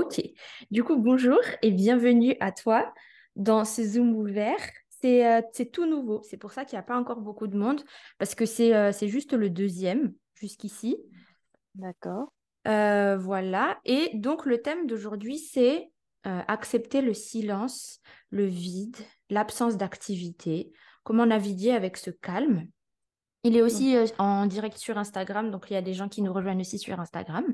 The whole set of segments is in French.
Ok. Du coup, bonjour et bienvenue à toi dans ce Zoom ouvert. C'est euh, tout nouveau. C'est pour ça qu'il n'y a pas encore beaucoup de monde parce que c'est euh, juste le deuxième jusqu'ici. D'accord. Euh, voilà. Et donc, le thème d'aujourd'hui, c'est accepter le silence, le vide, l'absence d'activité, comment naviguer avec ce calme. Il est aussi mmh. en direct sur Instagram, donc il y a des gens qui nous rejoignent aussi sur Instagram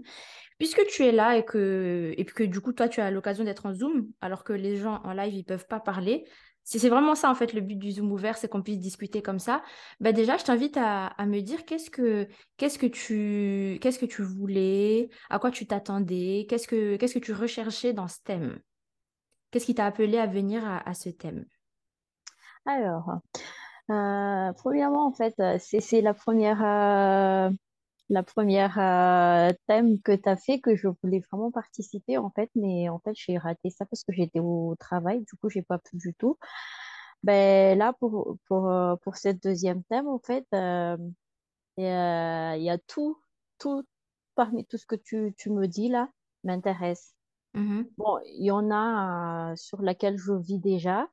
puisque tu es là et que, et que du coup, toi, tu as l'occasion d'être en Zoom, alors que les gens en live, ils ne peuvent pas parler, c'est vraiment ça en fait le but du Zoom ouvert, c'est qu'on puisse discuter comme ça. Bah déjà, je t'invite à, me dire qu'est-ce que que tu que tu voulais, à quoi tu t'attendais, qu'est-ce que quest que tu recherchais dans ce thème, qu'est-ce qui t'a appelé à venir à, ce thème. Alors, euh, premièrement en fait, euh, c'est la première euh, la première euh, thème que tu as fait, que je voulais vraiment participer, en fait, mais en fait, j'ai raté ça parce que j'étais au travail, du coup, j'ai pas pu du tout. Ben, là, pour, pour, euh, pour cette deuxième thème, en fait, euh, il y a tout, tout, parmi tout ce que tu, tu me dis là, m'intéresse. Mm-hmm. Bon, il y en a sur laquelle je vis déjà.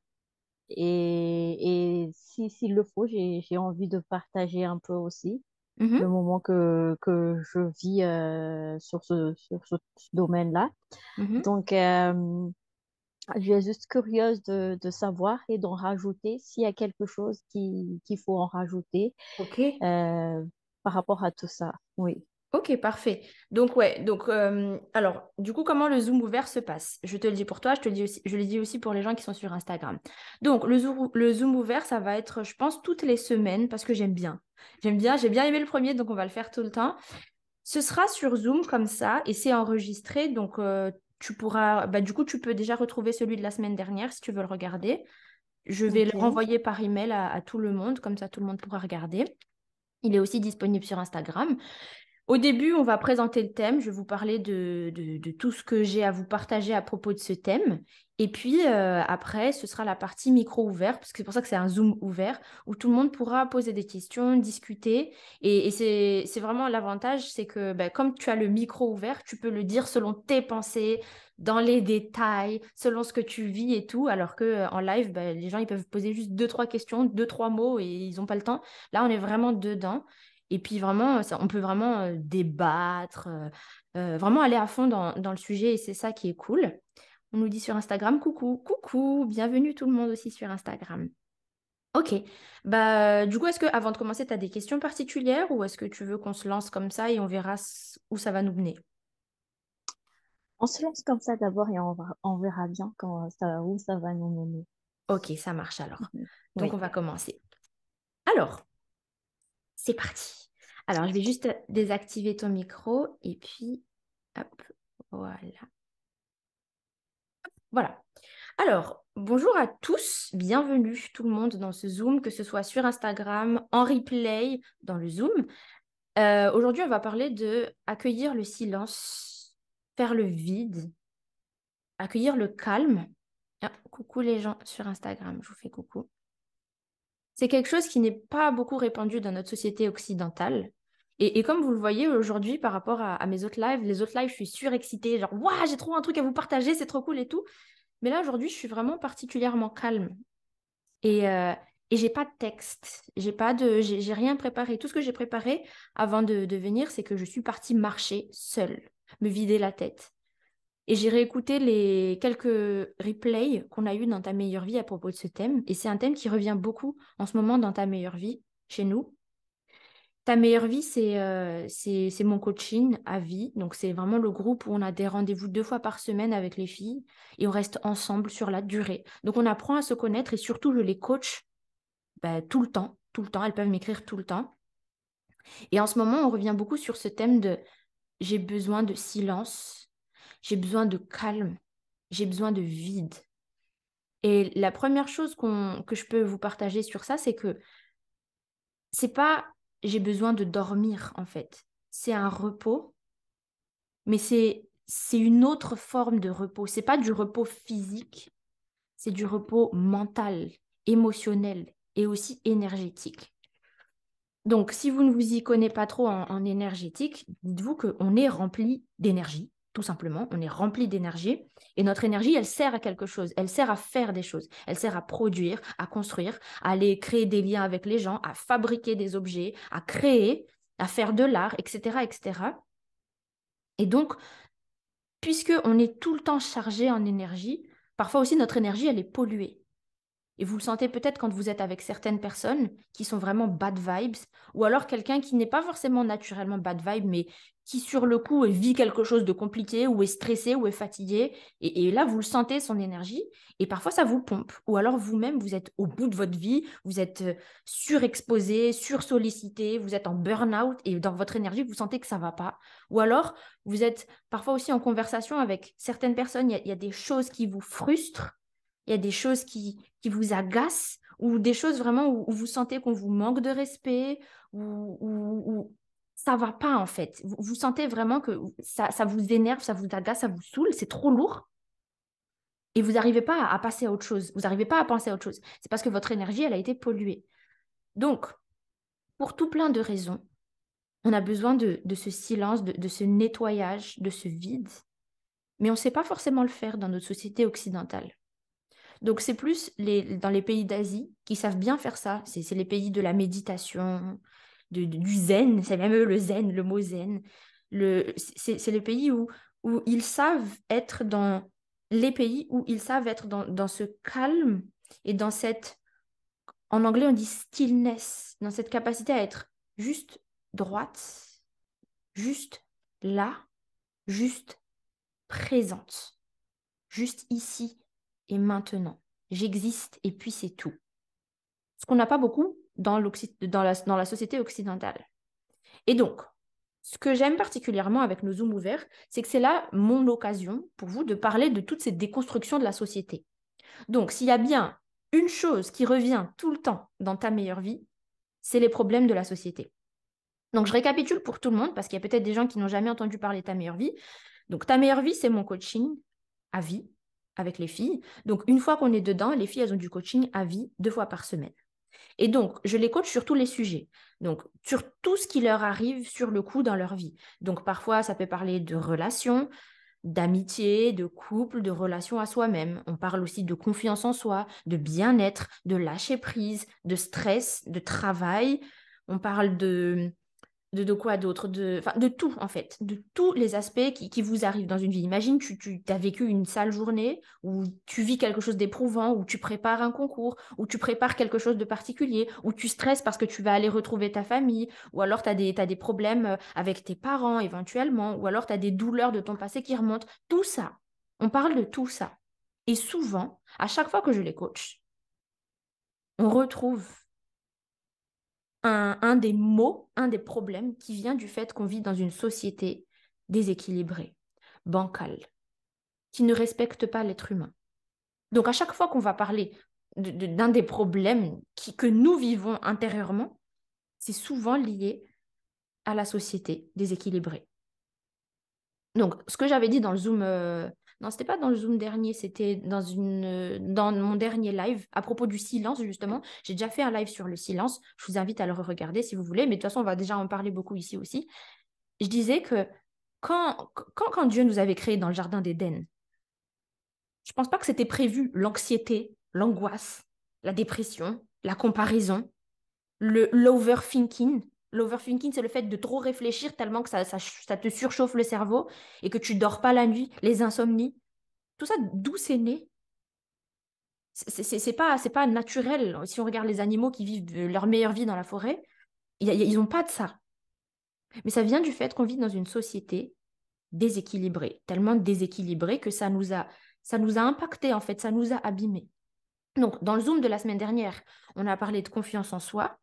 Et, et s'il si, le faut, j'ai envie de partager un peu aussi. Mmh le moment que, que je vis euh, sur ce, sur ce domaine-là. Mmh donc, je suis juste curieuse de, de savoir et d'en rajouter s'il y a quelque chose qu'il faut en rajouter euh, par rapport à tout ça. Oui. Ok, parfait. Donc, ouais, donc, alors, du coup, comment le Zoom ouvert se passe Je te le dis pour toi, je te le dis aussi, je le dis aussi pour les gens qui sont sur Instagram. Donc, le, le Zoom ouvert, ça va être, je pense, toutes les semaines, parce que j'aime bien. J'aime bien, j'ai bien aimé le premier, donc on va le faire tout le temps. Ce sera sur Zoom comme ça et c'est enregistré, donc euh, tu pourras, bah, du coup, tu peux déjà retrouver celui de la semaine dernière si tu veux le regarder. Je vais le renvoyer par email à tout le monde, comme ça tout le monde pourra regarder. Il est aussi disponible sur Instagram. Au début, on va présenter le thème. Je vais vous parler de, tout ce que j'ai à vous partager à propos de ce thème. Et puis euh, après, ce sera la partie micro ouvert, parce que c'est pour ça que c'est un Zoom ouvert, où tout le monde pourra poser des questions, discuter. Et, c'est vraiment l'avantage, c'est que ben, comme tu as le micro ouvert, tu peux le dire selon tes pensées, dans les détails, selon ce que tu vis et tout. Alors que euh, en live, ben, les gens ils peuvent poser juste deux trois questions, deux trois mots et ils n'ont pas le temps. Là, on est vraiment dedans. Et puis vraiment, on peut vraiment débattre, vraiment aller à fond dans, le sujet et c'est ça qui est cool. On nous dit sur Instagram, coucou, coucou, bienvenue tout le monde aussi sur Instagram. Ok, bah du coup, est-ce que avant de commencer, tu as des questions particulières ou est-ce que tu veux qu'on se lance comme ça et on verra où ça va nous mener On se lance comme ça d'abord et on, verra bien quand ça, où ça va nous mener. Ok, ça marche alors. Donc on va commencer. Alors, c'est parti. Alors, je vais juste désactiver ton micro et puis, hop, voilà. Voilà. Alors, bonjour à tous, bienvenue tout le monde dans ce Zoom, que ce soit sur Instagram, en replay, dans le Zoom. Euh, aujourd'hui, on va parler de accueillir le silence, faire le vide, accueillir le calme. Ah, coucou les gens sur Instagram, je vous fais coucou. C'est quelque chose qui n'est pas beaucoup répandu dans notre société occidentale. Et, comme vous le voyez aujourd'hui par rapport à, mes autres lives, les autres lives, je suis surexcitée, genre, waouh, j'ai trop un truc à vous partager, c'est trop cool et tout. Mais là, aujourd'hui, je suis vraiment particulièrement calme. Et, euh, et j'ai pas de texte, j'ai pas de, j'ai rien préparé. Tout ce que j'ai préparé avant de, de venir, c'est que je suis partie marcher seule, me vider la tête. Et j'ai réécouté les quelques replays qu'on a eu dans ta meilleure vie à propos de ce thème. Et c'est un thème qui revient beaucoup en ce moment dans ta meilleure vie chez nous. Ta meilleure vie, euh, c'est c'est mon coaching à vie. Donc, c'est vraiment le groupe où on a des rendez-vous deux fois par semaine avec les filles et on reste ensemble sur la durée. Donc, on apprend à se connaître et surtout, je les coach bah, tout le temps. Tout le temps. Elles peuvent m'écrire tout le temps. Et en ce moment, on revient beaucoup sur ce thème de j'ai besoin de silence j'ai besoin de calme, j'ai besoin de vide. Et la première chose que je peux vous partager sur ça, c'est que c'est pas j'ai besoin de dormir en fait, c'est un repos, mais c'est c'est une autre forme de repos. C'est pas du repos physique, c'est du repos mental, émotionnel et aussi énergétique. Donc, si vous ne vous y connaissez pas trop en, en énergétique, dites-vous qu'on est rempli d'énergie tout simplement. On est rempli d'énergie et notre énergie, elle sert à quelque chose. Elle sert à faire des choses. Elle sert à produire, à construire, à aller créer des liens avec les gens, à fabriquer des objets, à créer, à faire de l'art, etc., etc. Et donc, puisque on est tout le temps chargé en énergie, parfois aussi notre énergie, elle est polluée. Et vous le sentez peut-être quand vous êtes avec certaines personnes qui sont vraiment bad vibes, ou alors quelqu'un qui n'est pas forcément naturellement bad vibe, mais qui sur le coup vit quelque chose de compliqué, ou est stressé, ou est fatigué. Et, là, vous le sentez, son énergie, et parfois ça vous pompe. Ou alors vous-même, vous êtes au bout de votre vie, vous êtes euh, surexposé, sursollicité, vous êtes en burn-out, et dans votre énergie, vous sentez que ça va pas. Ou alors, vous êtes parfois aussi en conversation avec certaines personnes, il y a des choses qui vous frustrent il y a des choses qui, qui vous agacent ou des choses vraiment où, vous sentez qu'on vous manque de respect, ou ça va pas en fait. Vous, vous sentez vraiment que ça, ça, vous énerve, ça vous agace, ça vous saoule, c'est trop lourd. Et vous n'arrivez pas à, passer à autre chose, vous n'arrivez pas à penser à autre chose. C'est parce que votre énergie, elle a été polluée. Donc, pour tout plein de raisons, on a besoin de, de ce silence, de, de ce nettoyage, de ce vide. Mais on ne sait pas forcément le faire dans notre société occidentale. Donc c'est plus les, dans les pays d'Asie qui savent bien faire ça. C'est les pays de la méditation, de, du zen, c'est même le zen, le mot zen. Le, c'est les pays où, où ils savent être dans les pays où ils savent être dans, dans ce calme et dans cette, en anglais on dit stillness, dans cette capacité à être juste droite, juste là, juste présente, juste ici, et maintenant. J'existe et puis c'est tout. Ce qu'on n'a pas beaucoup dans, la, société occidentale. Et donc, ce que j'aime particulièrement avec nos Zoom ouverts, c'est que c'est là mon occasion pour vous de parler de toute cette déconstruction de la société. Donc, s'il y a bien une chose qui revient tout le temps dans ta meilleure vie, c'est les problèmes de la société. Donc, je récapitule pour tout le monde parce qu'il y a peut-être des gens qui n'ont jamais entendu parler de ta meilleure vie. Donc, ta meilleure vie, c'est mon coaching à vie avec les filles. Donc, une fois qu'on est dedans, les filles, elles ont du coaching à vie deux fois par semaine. Et donc, je les coach sur tous les sujets. Donc, sur tout ce qui leur arrive sur le coup dans leur vie. Donc, parfois, ça peut parler de relations, d'amitié, de couple, de relation à soi-même. On parle aussi de confiance en soi, de bien-être, de lâcher prise, de stress, de travail. On parle de de, quoi d'autre de, de tout, en fait. De tous les aspects qui, vous arrivent dans une vie. Imagine, tu, tu as vécu une sale journée ou tu vis quelque chose d'éprouvant, ou tu prépares un concours, ou tu prépares quelque chose de particulier, ou tu stresses parce que tu vas aller retrouver ta famille, ou alors tu as, des, as des problèmes euh, avec tes parents éventuellement, ou alors tu as des douleurs de ton passé qui remontent. Tout ça. On parle de tout ça. Et souvent, à chaque fois que je les coach, on retrouve un, des mots, un des problèmes qui vient du fait qu'on vit dans une société déséquilibrée, bancale, qui ne respecte pas l'être humain. Donc à chaque fois qu'on va parler d'un des problèmes que nous vivons intérieurement, c'est souvent lié à la société déséquilibrée. Donc ce que j'avais dit dans le Zoom euh, non, c'était pas dans le Zoom dernier, c'était dans, une, euh, dans mon dernier live à propos du silence, justement. J'ai déjà fait un live sur le silence. Je vous invite à le regarder si vous voulez, mais de toute façon, on va déjà en parler beaucoup ici aussi. Je disais que quand, quand, Dieu nous avait créés dans le jardin d'Éden, je pense pas que c'était prévu l'anxiété, l'angoisse, la dépression, la comparaison, le l'overthinking, L'overthinking, c'est le fait de trop réfléchir tellement que ça, te surchauffe le cerveau et que tu dors pas la nuit, les insomnies. Tout ça, d'où c'est né C'est pas, pas naturel. Si on regarde les animaux qui vivent leur meilleure vie dans la forêt, ils n'ont pas de ça. Mais ça vient du fait qu'on vit dans une société déséquilibrée, tellement déséquilibrée que ça nous a, ça nous a impacté en fait, ça nous a abîmés. Donc, dans le Zoom de la semaine dernière, on a parlé de confiance en soi,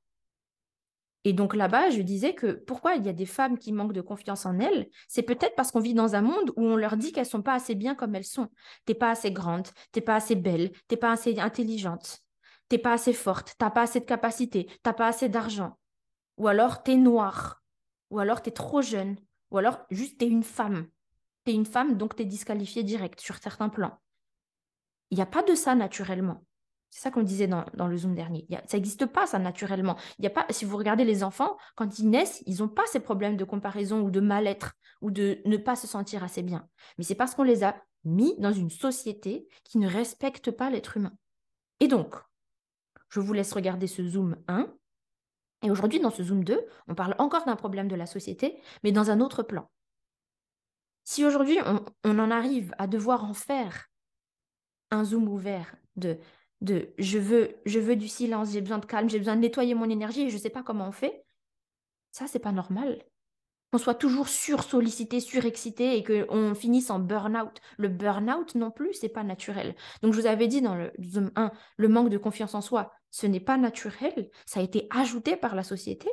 et donc là-bas, je disais que pourquoi il y a des femmes qui manquent de confiance en elles, c'est peut-être parce qu'on vit dans un monde où on leur dit qu'elles sont pas assez bien comme elles sont. T'es pas assez grande, t'es pas assez belle, t'es pas assez intelligente, t'es pas assez forte, t'as pas assez de capacité, t'as pas assez d'argent. Ou alors t'es noire, ou alors t'es trop jeune, ou alors juste t'es une femme. es une femme, donc t'es disqualifiée direct sur certains plans. Il n'y a pas de ça naturellement. C'est ça qu'on disait dans, le Zoom dernier. ça n'existe pas, ça, naturellement. Il y a pas, si vous regardez les enfants, quand ils naissent, ils n'ont pas ces problèmes de comparaison ou de mal-être ou de ne pas se sentir assez bien. Mais c'est parce qu'on les a mis dans une société qui ne respecte pas l'être humain. Et donc, je vous laisse regarder ce Zoom 1. Et aujourd'hui, dans ce Zoom 2, on parle encore d'un problème de la société, mais dans un autre plan. Si aujourd'hui, on en arrive à devoir en faire un Zoom ouvert de de je veux, je veux du silence, j'ai besoin de calme, j'ai besoin de nettoyer mon énergie et je ne sais pas comment on fait, ça, c'est pas normal. Qu'on soit toujours sur-sollicité, surexcité et qu'on finisse en burn-out. Le burn-out non plus, c'est pas naturel. Donc, je vous avais dit dans le Zoom 1, le manque de confiance en soi, ce n'est pas naturel, ça a été ajouté par la société.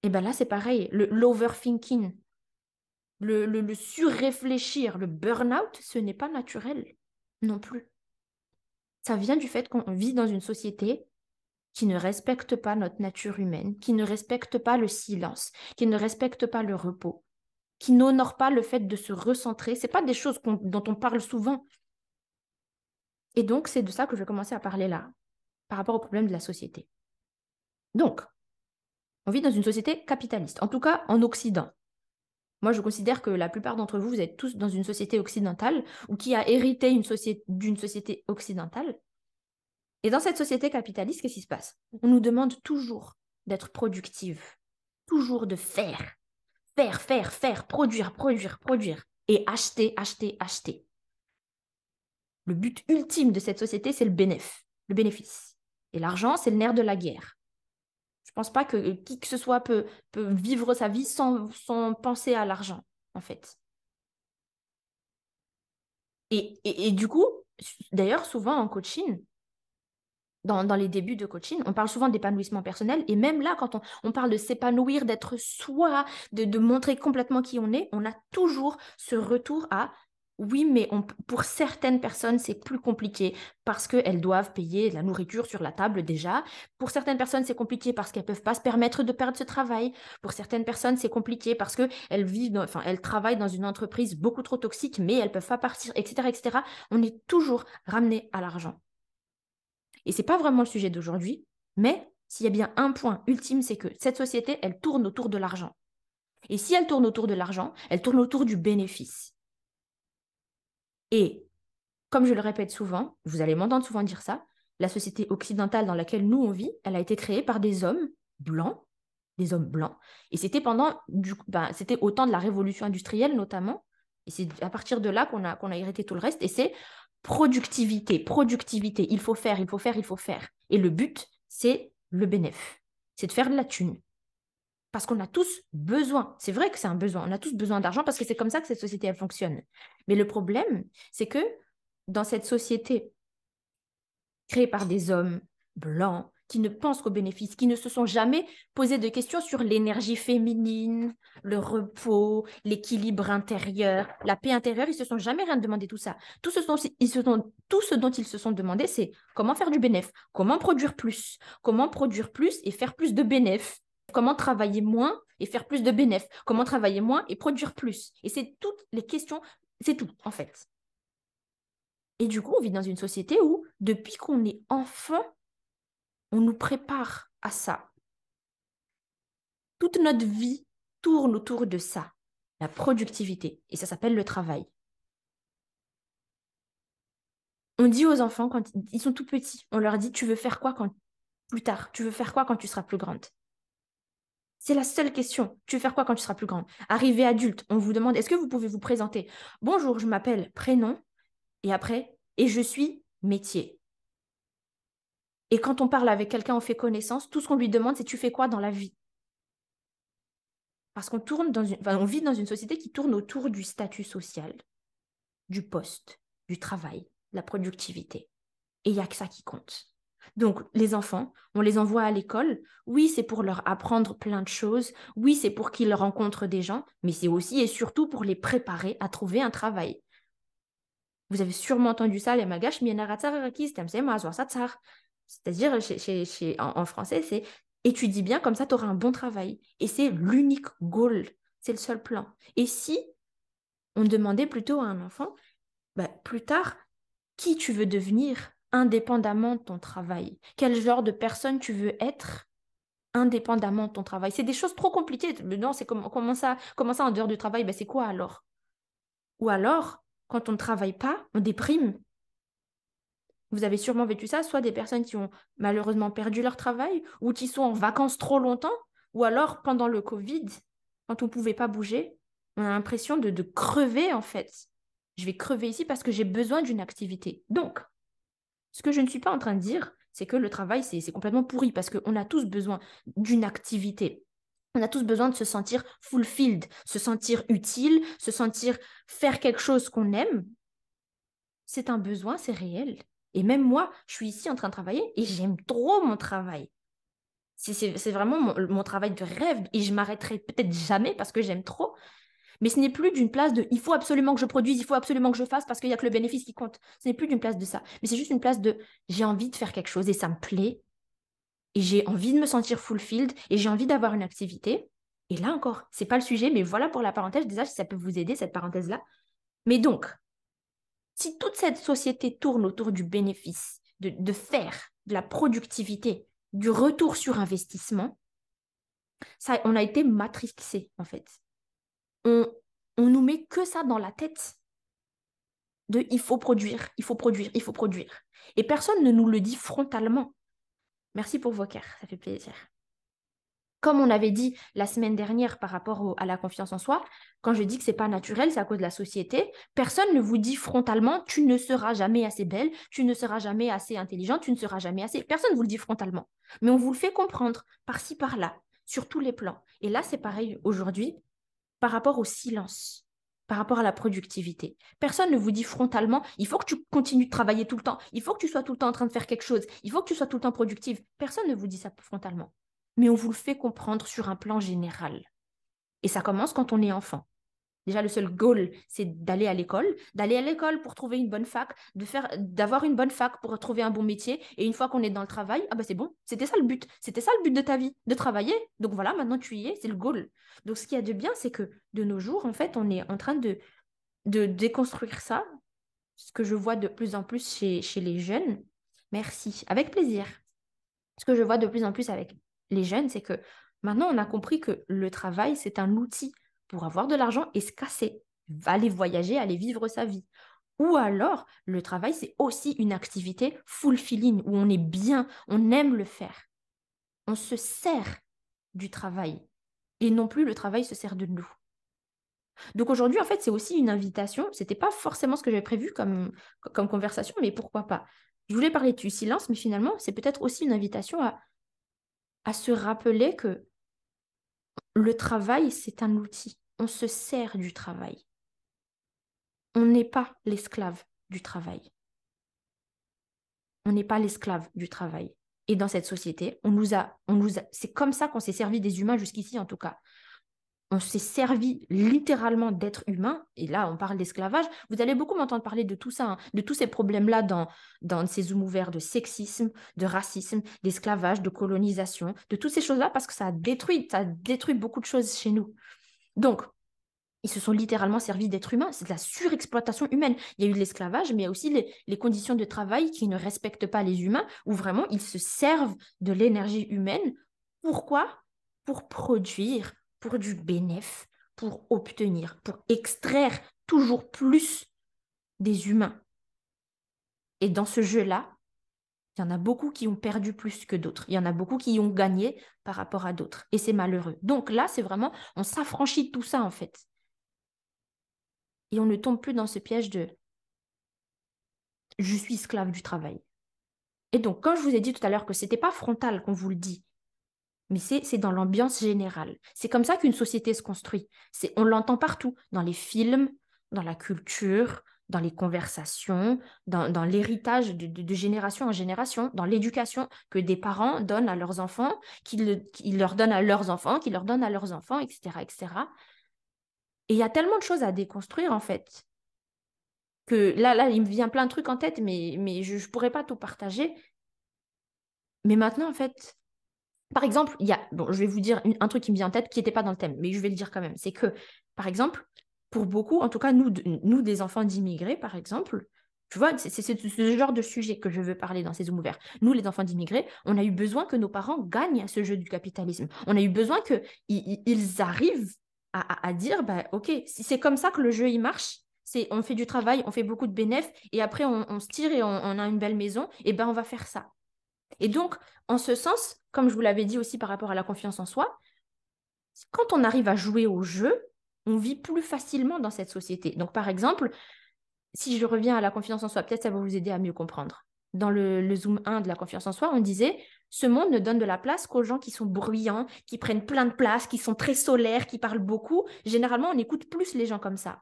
Et eh bien là, c'est pareil, l'overthinking, le, le, le, le surréfléchir, le burn-out, ce n'est pas naturel non plus ça vient du fait qu'on vit dans une société qui ne respecte pas notre nature humaine, qui ne respecte pas le silence, qui ne respecte pas le repos, qui n'honore pas le fait de se recentrer. Ce pas des choses dont on parle souvent. Et donc, c'est de ça que je vais commencer à parler là, par rapport au problème de la société. Donc, on vit dans une société capitaliste, en tout cas en Occident. Moi, je considère que la plupart d'entre vous, vous êtes tous dans une société occidentale ou qui a hérité d'une société, occidentale. Et dans cette société capitaliste, qu'est-ce qui se passe On nous demande toujours d'être productive, toujours de faire, faire, faire, faire, produire, produire, produire, et acheter, acheter, acheter. Le but ultime de cette société, c'est le Le bénéfice. Et l'argent, c'est le nerf de la guerre. Je ne pense pas que euh, qui que ce soit peut, vivre sa vie sans, penser à l'argent, en fait. Et, du coup, d'ailleurs, souvent en coaching, dans, dans, les débuts de coaching, on parle souvent d'épanouissement personnel. Et même là, quand on, parle de s'épanouir, d'être soi, de montrer complètement qui on est, on a toujours ce retour à oui, mais pour certaines personnes, c'est plus compliqué parce qu'elles doivent payer la nourriture sur la table déjà. Pour certaines personnes, c'est compliqué parce qu'elles ne peuvent pas se permettre de perdre ce travail. Pour certaines personnes, c'est compliqué parce qu'elles vivent, enfin, elles travaillent dans une entreprise beaucoup trop toxique, mais elles ne peuvent pas partir, etc., etc. On est toujours ramené à l'argent. Et c'est pas vraiment le sujet d'aujourd'hui, mais s'il y a bien un point ultime, c'est que cette société, elle tourne autour de l'argent. Et si elle tourne autour de l'argent, elle tourne autour du bénéfice. Et comme je le répète souvent, vous allez m'entendre souvent dire ça, la société occidentale dans laquelle nous on vit, elle a été créée par des hommes blancs, des hommes blancs. Et c'était pendant, ben, c'était au temps de la révolution industrielle notamment. Et c'est à partir de là qu'on a, qu'on a hérité tout le reste. Et c'est productivité, productivité. Il faut faire, il faut faire, il faut faire. Et le but, c'est le bénéfice. C'est de faire de la thune parce qu'on a tous besoin. C'est vrai que c'est un besoin. On a tous besoin d'argent parce que c'est comme ça que cette société elle fonctionne. Mais le problème, c'est que dans cette société créée par des hommes blancs qui ne pensent qu'aux bénéfices, qui ne se sont jamais posés de questions sur l'énergie féminine, le repos, l'équilibre intérieur, la paix intérieure, ils se sont jamais rien demandé tout ça. Tout ce, sont, ils se sont, tout ce dont ils se sont demandé, c'est comment faire du bénéfice, comment produire plus, comment produire plus et faire plus de bénéfices Comment travailler moins et faire plus de bénéfices Comment travailler moins et produire plus Et c'est toutes les questions, c'est tout en fait. Et du coup, on vit dans une société où, depuis qu'on est enfant, on nous prépare à ça. Toute notre vie tourne autour de ça, la productivité, et ça s'appelle le travail. On dit aux enfants quand ils sont tout petits, on leur dit tu veux faire quoi quand plus tard, tu veux faire quoi quand tu seras plus grande c'est la seule question. Tu veux faire quoi quand tu seras plus grande Arrivé adulte, on vous demande est-ce que vous pouvez vous présenter Bonjour, je m'appelle prénom et après et je suis métier. Et quand on parle avec quelqu'un, on fait connaissance, tout ce qu'on lui demande c'est tu fais quoi dans la vie Parce qu'on tourne dans une on vit dans une société qui tourne autour du statut social, du poste, du travail, de la productivité. Et il n'y a que ça qui compte. Donc, les enfants, on les envoie à l'école. Oui, c'est pour leur apprendre plein de choses. Oui, c'est pour qu'ils rencontrent des gens, mais c'est aussi et surtout pour les préparer à trouver un travail. Vous avez sûrement entendu ça, les C'est-à-dire, en, français, c'est étudie bien, comme ça, tu auras un bon travail. Et c'est l'unique goal. C'est le seul plan. Et si on demandait plutôt à un enfant, bah, plus tard, qui tu veux devenir indépendamment de ton travail. Quel genre de personne tu veux être indépendamment de ton travail. C'est des choses trop compliquées. Non, c'est comment, ça, comment en dehors du travail ben, C'est quoi alors Ou alors, quand on ne travaille pas, on déprime. Vous avez sûrement vécu ça, soit des personnes qui ont malheureusement perdu leur travail, ou qui sont en vacances trop longtemps, ou alors pendant le Covid, quand on ne pouvait pas bouger, on a l'impression de crever en fait. Je vais crever ici parce que j'ai besoin d'une activité. Donc, ce que je ne suis pas en train de dire, c'est que le travail, c'est complètement pourri parce qu'on a tous besoin d'une activité. On a tous besoin de se sentir fulfilled, se sentir utile, se sentir faire quelque chose qu'on aime. C'est un besoin, c'est réel. Et même moi, je suis ici en train de travailler et j'aime trop mon travail. C'est vraiment mon, travail de rêve et je m'arrêterai peut-être jamais parce que j'aime trop. Mais ce n'est plus d'une place de il faut absolument que je produise, il faut absolument que je fasse parce qu'il n'y a que le bénéfice qui compte. Ce n'est plus d'une place de ça. Mais c'est juste une place de j'ai envie de faire quelque chose et ça me plaît. Et j'ai envie de me sentir fulfilled et j'ai envie d'avoir une activité. Et là encore, ce n'est pas le sujet, mais voilà pour la parenthèse. Déjà, si ça peut vous aider, cette parenthèse-là. Mais donc, si toute cette société tourne autour du bénéfice, de, faire, de la productivité, du retour sur investissement, ça, on a été matrixé en fait on, nous met que ça dans la tête. De il faut produire, il faut produire, il faut produire. Et personne ne nous le dit frontalement. Merci pour vos cœurs, ça fait plaisir. Comme on avait dit la semaine dernière par rapport à la confiance en soi, quand je dis que c'est pas naturel, c'est à cause de la société, personne ne vous dit frontalement tu ne seras jamais assez belle, tu ne seras jamais assez intelligente, tu ne seras jamais assez. Personne ne vous le dit frontalement, mais on vous le fait comprendre par-ci par-là, sur tous les plans. Et là, c'est pareil aujourd'hui, par rapport au silence, par rapport à la productivité. Personne ne vous dit frontalement, il faut que tu continues de travailler tout le temps, il faut que tu sois tout le temps en train de faire quelque chose, il faut que tu sois tout le temps productive. Personne ne vous dit ça frontalement. Mais on vous le fait comprendre sur un plan général. Et ça commence quand on est enfant. Déjà, le seul goal, c'est d'aller à l'école, d'aller à l'école pour trouver une bonne fac, de faire, d'avoir une bonne fac pour trouver un bon métier. Et une fois qu'on est dans le travail, ah bah c'est bon, c'était ça le but, c'était ça le but de ta vie, de travailler. Donc voilà, maintenant tu y es, c'est le goal. Donc ce qu'il y a de bien, c'est que de nos jours, en fait, on est en train de, de déconstruire ça, ce que je vois de plus en plus chez, chez les jeunes. Merci, avec plaisir. Ce que je vois de plus en plus avec les jeunes, c'est que maintenant on a compris que le travail, c'est un outil pour avoir de l'argent et se casser, aller voyager, aller vivre sa vie. Ou alors, le travail, c'est aussi une activité full feeling, où on est bien, on aime le faire. On se sert du travail. Et non plus le travail se sert de nous. Donc aujourd'hui, en fait, c'est aussi une invitation. Ce n'était pas forcément ce que j'avais prévu comme, comme conversation, mais pourquoi pas. Je voulais parler du silence, mais finalement, c'est peut-être aussi une invitation à, à se rappeler que le travail, c'est un outil on se sert du travail. On n'est pas l'esclave du travail. On n'est pas l'esclave du travail. Et dans cette société, on nous a, on nous c'est comme ça qu'on s'est servi des humains jusqu'ici en tout cas. On s'est servi littéralement d'êtres humains, et là on parle d'esclavage. Vous allez beaucoup m'entendre parler de tout ça, hein, de tous ces problèmes-là dans, dans ces zooms ouverts de sexisme, de racisme, d'esclavage, de colonisation, de toutes ces choses-là, parce que ça a détruit, ça a détruit beaucoup de choses chez nous. Donc, ils se sont littéralement servis d'êtres humains. C'est de la surexploitation humaine. Il y a eu de l'esclavage, mais il y a aussi les, les, conditions de travail qui ne respectent pas les humains, où vraiment ils se servent de l'énergie humaine. Pourquoi Pour produire, pour du bénéfice, pour obtenir, pour extraire toujours plus des humains. Et dans ce jeu-là, il y en a beaucoup qui ont perdu plus que d'autres. Il y en a beaucoup qui ont gagné par rapport à d'autres. Et c'est malheureux. Donc là, c'est vraiment, on s'affranchit de tout ça, en fait. Et on ne tombe plus dans ce piège de je suis esclave du travail. Et donc, quand je vous ai dit tout à l'heure que ce n'était pas frontal qu'on vous le dit, mais c'est dans l'ambiance générale. C'est comme ça qu'une société se construit. On l'entend partout, dans les films, dans la culture, dans les conversations, dans, l'héritage de, génération en génération, dans l'éducation que des parents donnent à leurs enfants, qu'ils leur donnent à leurs enfants, qu'ils leur donnent à leurs enfants, etc. etc. Et il y a tellement de choses à déconstruire, en fait, que là, là il me vient plein de trucs en tête, mais, mais je ne pourrais pas tout partager. Mais maintenant, en fait, par exemple, il y a, bon, je vais vous dire un truc qui me vient en tête, qui n'était pas dans le thème, mais je vais le dire quand même, c'est que, par exemple, pour beaucoup, en tout cas, nous, nous des enfants d'immigrés, par exemple, tu vois, c'est ce genre de sujet que je veux parler dans ces Zooms ouverts. Nous, les enfants d'immigrés, on a eu besoin que nos parents gagnent à ce jeu du capitalisme. On a eu besoin qu'ils arrivent à, dire, ben OK, si c'est comme ça que le jeu, il marche. On fait du travail, on fait beaucoup de bénéfices, et après, on, se tire et on, a une belle maison, et ben on va faire ça. Et donc, en ce sens, comme je vous l'avais dit aussi par rapport à la confiance en soi, quand on arrive à jouer au jeu, on vit plus facilement dans cette société. Donc, par exemple, si je reviens à la confiance en soi, peut-être ça va vous aider à mieux comprendre. Dans le, Zoom 1 de la confiance en soi, on disait ce monde ne donne de la place qu'aux gens qui sont bruyants, qui prennent plein de place, qui sont très solaires, qui parlent beaucoup. Généralement, on écoute plus les gens comme ça.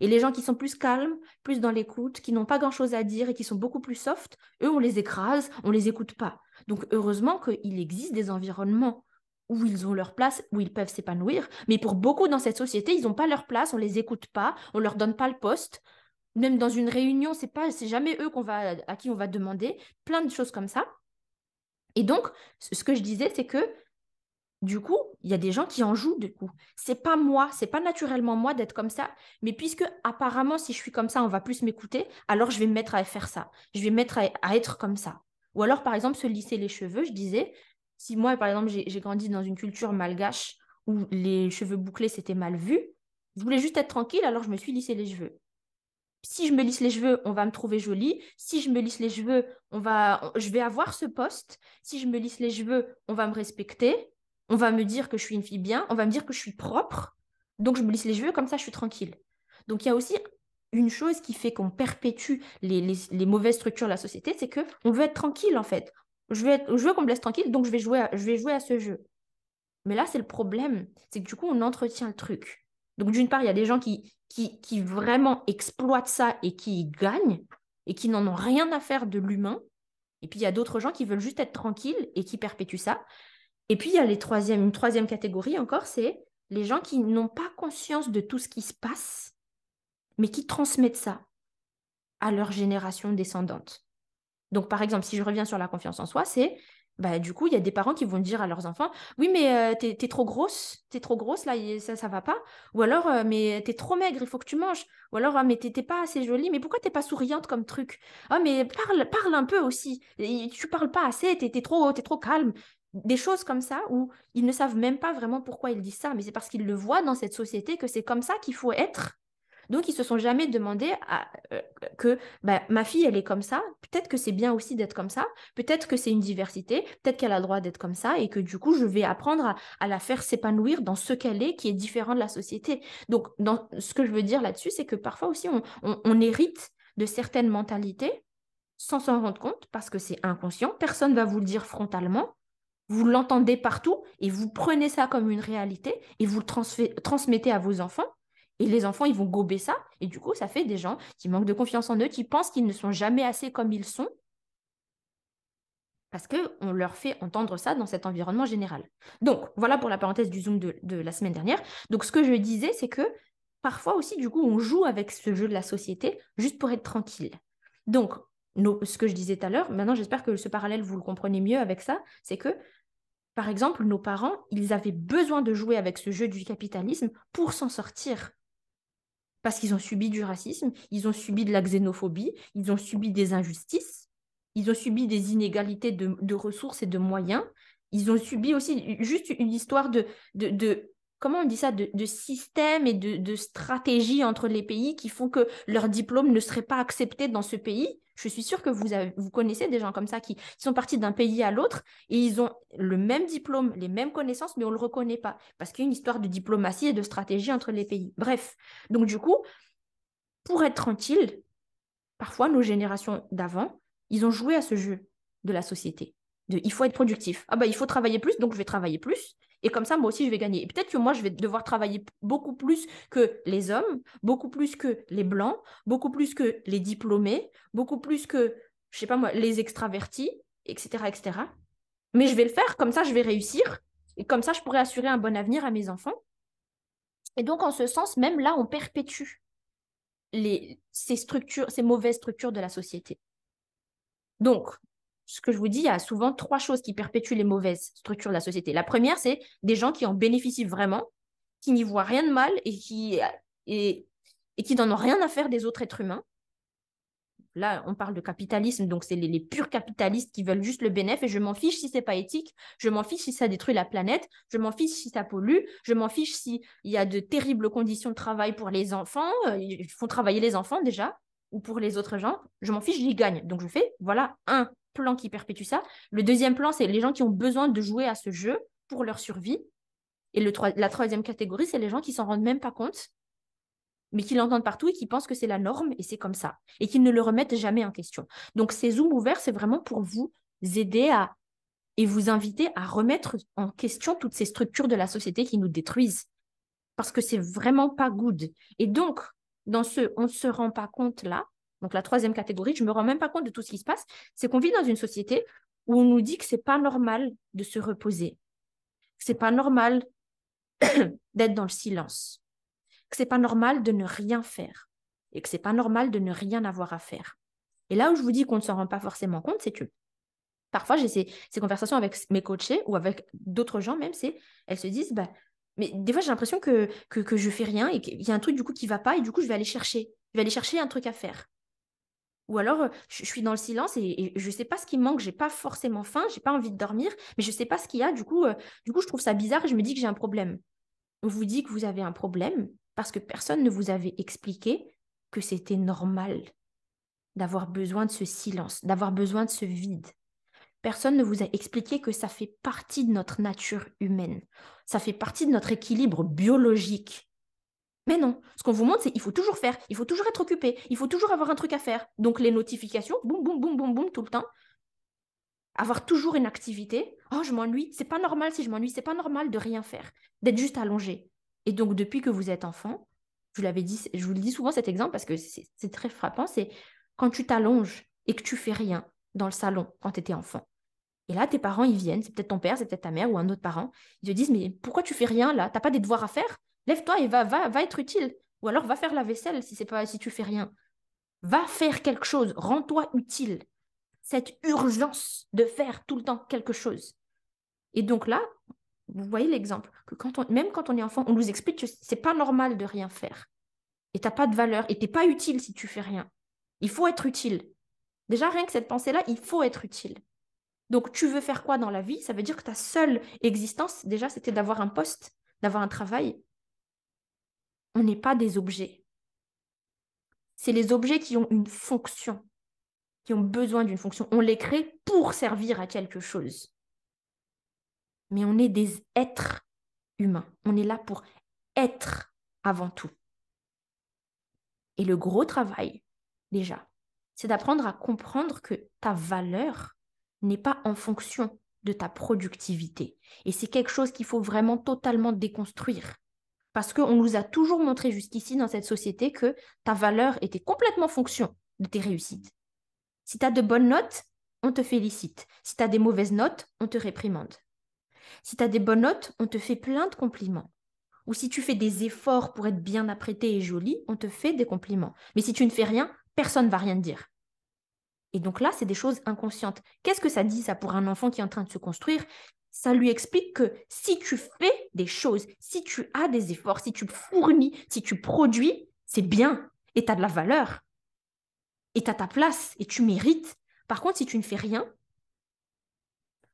Et les gens qui sont plus calmes, plus dans l'écoute, qui n'ont pas grand-chose à dire et qui sont beaucoup plus soft, eux, on les écrase, on les écoute pas. Donc, heureusement qu'il existe des environnements où ils ont leur place, où ils peuvent s'épanouir. Mais pour beaucoup dans cette société, ils n'ont pas leur place, on les écoute pas, on leur donne pas le poste. Même dans une réunion, c'est n'est jamais eux qu'on va, à qui on va demander. Plein de choses comme ça. Et donc, ce que je disais, c'est que du coup, il y a des gens qui en jouent du coup. C'est pas moi, c'est pas naturellement moi d'être comme ça, mais puisque apparemment si je suis comme ça, on va plus m'écouter, alors je vais me mettre à faire ça. Je vais me mettre à être comme ça. Ou alors par exemple se lisser les cheveux, je disais, si moi, par exemple, j'ai grandi dans une culture malgache où les cheveux bouclés, c'était mal vu, je voulais juste être tranquille, alors je me suis lissé les cheveux. Si je me lisse les cheveux, on va me trouver jolie. Si je me lisse les cheveux, on va, je vais avoir ce poste. Si je me lisse les cheveux, on va me respecter. On va me dire que je suis une fille bien. On va me dire que je suis propre. Donc je me lisse les cheveux, comme ça je suis tranquille. Donc il y a aussi une chose qui fait qu'on perpétue les, mauvaises structures de la société, c'est que on veut être tranquille en fait je veux, qu'on me laisse tranquille, donc je vais jouer à, ce jeu. Mais là, c'est le problème, c'est que du coup, on entretient le truc. Donc, d'une part, il y a des gens qui, qui, vraiment exploitent ça et qui gagnent et qui n'en ont rien à faire de l'humain. Et puis, il y a d'autres gens qui veulent juste être tranquilles et qui perpétuent ça. Et puis, il y a les troisième, une troisième catégorie encore, c'est les gens qui n'ont pas conscience de tout ce qui se passe, mais qui transmettent ça à leur génération descendante. Donc, par exemple, si je reviens sur la confiance en soi, c'est bah, du coup, il y a des parents qui vont dire à leurs enfants Oui, mais euh, t'es trop grosse, t'es trop grosse, là, ça, ça va pas. Ou alors, euh, mais t'es trop maigre, il faut que tu manges. Ou alors, ah, mais t'es pas assez jolie, mais pourquoi t'es pas souriante comme truc Oh, mais parle, parle un peu aussi. tu parles pas assez, t'es trop, trop calme. Des choses comme ça où ils ne savent même pas vraiment pourquoi ils disent ça, mais c'est parce qu'ils le voient dans cette société que c'est comme ça qu'il faut être donc, ils se sont jamais demandé euh, que bah, ma fille, elle est comme ça. Peut-être que c'est bien aussi d'être comme ça. Peut-être que c'est une diversité. Peut-être qu'elle a le droit d'être comme ça et que du coup, je vais apprendre à, la faire s'épanouir dans ce qu'elle est qui est différent de la société. Donc, dans, ce que je veux dire là-dessus, c'est que parfois aussi, on, on hérite de certaines mentalités sans s'en rendre compte parce que c'est inconscient. Personne va vous le dire frontalement. Vous l'entendez partout et vous prenez ça comme une réalité et vous le transmettez à vos enfants. Et les enfants, ils vont gober ça. Et du coup, ça fait des gens qui manquent de confiance en eux, qui pensent qu'ils ne sont jamais assez comme ils sont. Parce qu'on leur fait entendre ça dans cet environnement général. Donc, voilà pour la parenthèse du Zoom de, la semaine dernière. Donc, ce que je disais, c'est que parfois aussi, du coup, on joue avec ce jeu de la société juste pour être tranquille. Donc, ce que je disais tout à l'heure, maintenant j'espère que ce parallèle, vous le comprenez mieux avec ça, c'est que, par exemple, nos parents, ils avaient besoin de jouer avec ce jeu du capitalisme pour s'en sortir, parce qu'ils ont subi du racisme, ils ont subi de la xénophobie, ils ont subi des injustices, ils ont subi des inégalités de, ressources et de moyens, ils ont subi aussi juste une histoire de, de, comment on dit ça, de, système et de, de stratégie entre les pays qui font que leur diplôme ne serait pas accepté dans ce pays je suis sûre que vous, vous connaissez des gens comme ça qui, sont partis d'un pays à l'autre et ils ont le même diplôme, les mêmes connaissances, mais on ne le reconnaît pas parce qu'il y a une histoire de diplomatie et de stratégie entre les pays. Bref, donc du coup, pour être tranquille, parfois nos générations d'avant, ils ont joué à ce jeu de la société. De, il faut être productif. Ah bah il faut travailler plus, donc je vais travailler plus. Et comme ça, moi aussi, je vais gagner. Et peut-être que moi, je vais devoir travailler beaucoup plus que les hommes, beaucoup plus que les blancs, beaucoup plus que les diplômés, beaucoup plus que, je sais pas moi, les extravertis, etc., etc. Mais je vais le faire, comme ça, je vais réussir. Et comme ça, je pourrai assurer un bon avenir à mes enfants. Et donc, en ce sens, même là, on perpétue ces structures, ces mauvaises structures de la société. Donc, ce que je vous dis, il y a souvent trois choses qui perpétuent les mauvaises structures de la société. La première, c'est des gens qui en bénéficient vraiment, qui n'y voient rien de mal et qui, et, qui n'en ont rien à faire des autres êtres humains. Là, on parle de capitalisme, donc c'est les, purs capitalistes qui veulent juste le bénéfice. Et je m'en fiche si c'est pas éthique, je m'en fiche si ça détruit la planète, je m'en fiche si ça pollue, je m'en fiche s'il y a de terribles conditions de travail pour les enfants. Euh, Ils font travailler les enfants déjà, ou pour les autres gens. Je m'en fiche, j'y gagne. Donc je fais, voilà, un, plan qui perpétue ça. Le deuxième plan, c'est les gens qui ont besoin de jouer à ce jeu pour leur survie. Et le, la troisième catégorie, c'est les gens qui s'en rendent même pas compte, mais qui l'entendent partout et qui pensent que c'est la norme et c'est comme ça, et qui ne le remettent jamais en question. Donc ces Zooms ouverts, c'est vraiment pour vous aider à et vous inviter à remettre en question toutes ces structures de la société qui nous détruisent. Parce que c'est vraiment pas good. Et donc, dans ce on ne se rend pas compte là, donc la troisième catégorie, je ne me rends même pas compte de tout ce qui se passe, c'est qu'on vit dans une société où on nous dit que c'est pas normal de se reposer, que c'est pas normal d'être dans le silence, que c'est pas normal de ne rien faire et que c'est pas normal de ne rien avoir à faire. Et là où je vous dis qu'on ne s'en rend pas forcément compte, c'est que parfois j'ai ces, conversations avec mes coachés ou avec d'autres gens même, c'est elles se disent bah, mais des fois j'ai l'impression que, je ne je fais rien et qu'il y a un truc du coup qui va pas et du coup je vais aller chercher, je vais aller chercher un truc à faire. Ou alors, je suis dans le silence et, je ne sais pas ce qui manque, manque, n'ai pas forcément faim, je n'ai pas envie de dormir, mais je ne sais pas ce qu'il y a. Du coup, du coup, je trouve ça bizarre et je me dis que j'ai un problème. On vous dit que vous avez un problème parce que personne ne vous avait expliqué que c'était normal d'avoir besoin de ce silence, d'avoir besoin de ce vide. Personne ne vous a expliqué que ça fait partie de notre nature humaine. Ça fait partie de notre équilibre biologique mais non, ce qu'on vous montre, c'est qu'il faut toujours faire, il faut toujours être occupé, il faut toujours avoir un truc à faire. Donc les notifications, boum, boum, boum, boum, boum, tout le temps. Avoir toujours une activité. Oh, je m'ennuie, c'est pas normal si je m'ennuie, c'est pas normal de rien faire, d'être juste allongé. Et donc depuis que vous êtes enfant, je, dit, je vous le dis souvent cet exemple parce que c'est, très frappant, c'est quand tu t'allonges et que tu fais rien dans le salon quand tu étais enfant. Et là, tes parents, ils viennent, c'est peut-être ton père, c'est peut-être ta mère ou un autre parent. Ils te disent, mais pourquoi tu fais rien là T'as pas des devoirs à faire Lève-toi et va, va, être utile. Ou alors va faire la vaisselle si c'est pas si tu fais rien. Va faire quelque chose, rends-toi utile. Cette urgence de faire tout le temps quelque chose. Et donc là, vous voyez l'exemple que même quand on est enfant, on nous explique que c'est pas normal de rien faire. Et tu t'as pas de valeur et tu t'es pas utile si tu fais rien. Il faut être utile. Déjà rien que cette pensée-là, il faut être utile. Donc tu veux faire quoi dans la vie Ça veut dire que ta seule existence déjà c'était d'avoir un poste, d'avoir un travail, on n'est pas des objets. C'est les objets qui ont une fonction, qui ont besoin d'une fonction. On les crée pour servir à quelque chose. Mais on est des êtres humains. On est là pour être avant tout. Et le gros travail, déjà, c'est d'apprendre à comprendre que ta valeur n'est pas en fonction de ta productivité. Et c'est quelque chose qu'il faut vraiment totalement déconstruire. Parce qu'on nous a toujours montré jusqu'ici dans cette société que ta valeur était complètement fonction de tes réussites. Si tu as de bonnes notes, on te félicite. Si tu as des mauvaises notes, on te réprimande. Si tu as des bonnes notes, on te fait plein de compliments. Ou si tu fais des efforts pour être bien apprêté et joli, on te fait des compliments. Mais si tu ne fais rien, personne ne va rien dire. Et donc là, c'est des choses inconscientes. Qu'est-ce que ça dit, ça, pour un enfant qui est en train de se construire, ça lui explique que si tu fais des choses, si tu as des efforts, si tu fournis, si tu produis, c'est bien et tu as de la valeur. Et tu as ta place et tu mérites. Par contre, si tu ne fais rien,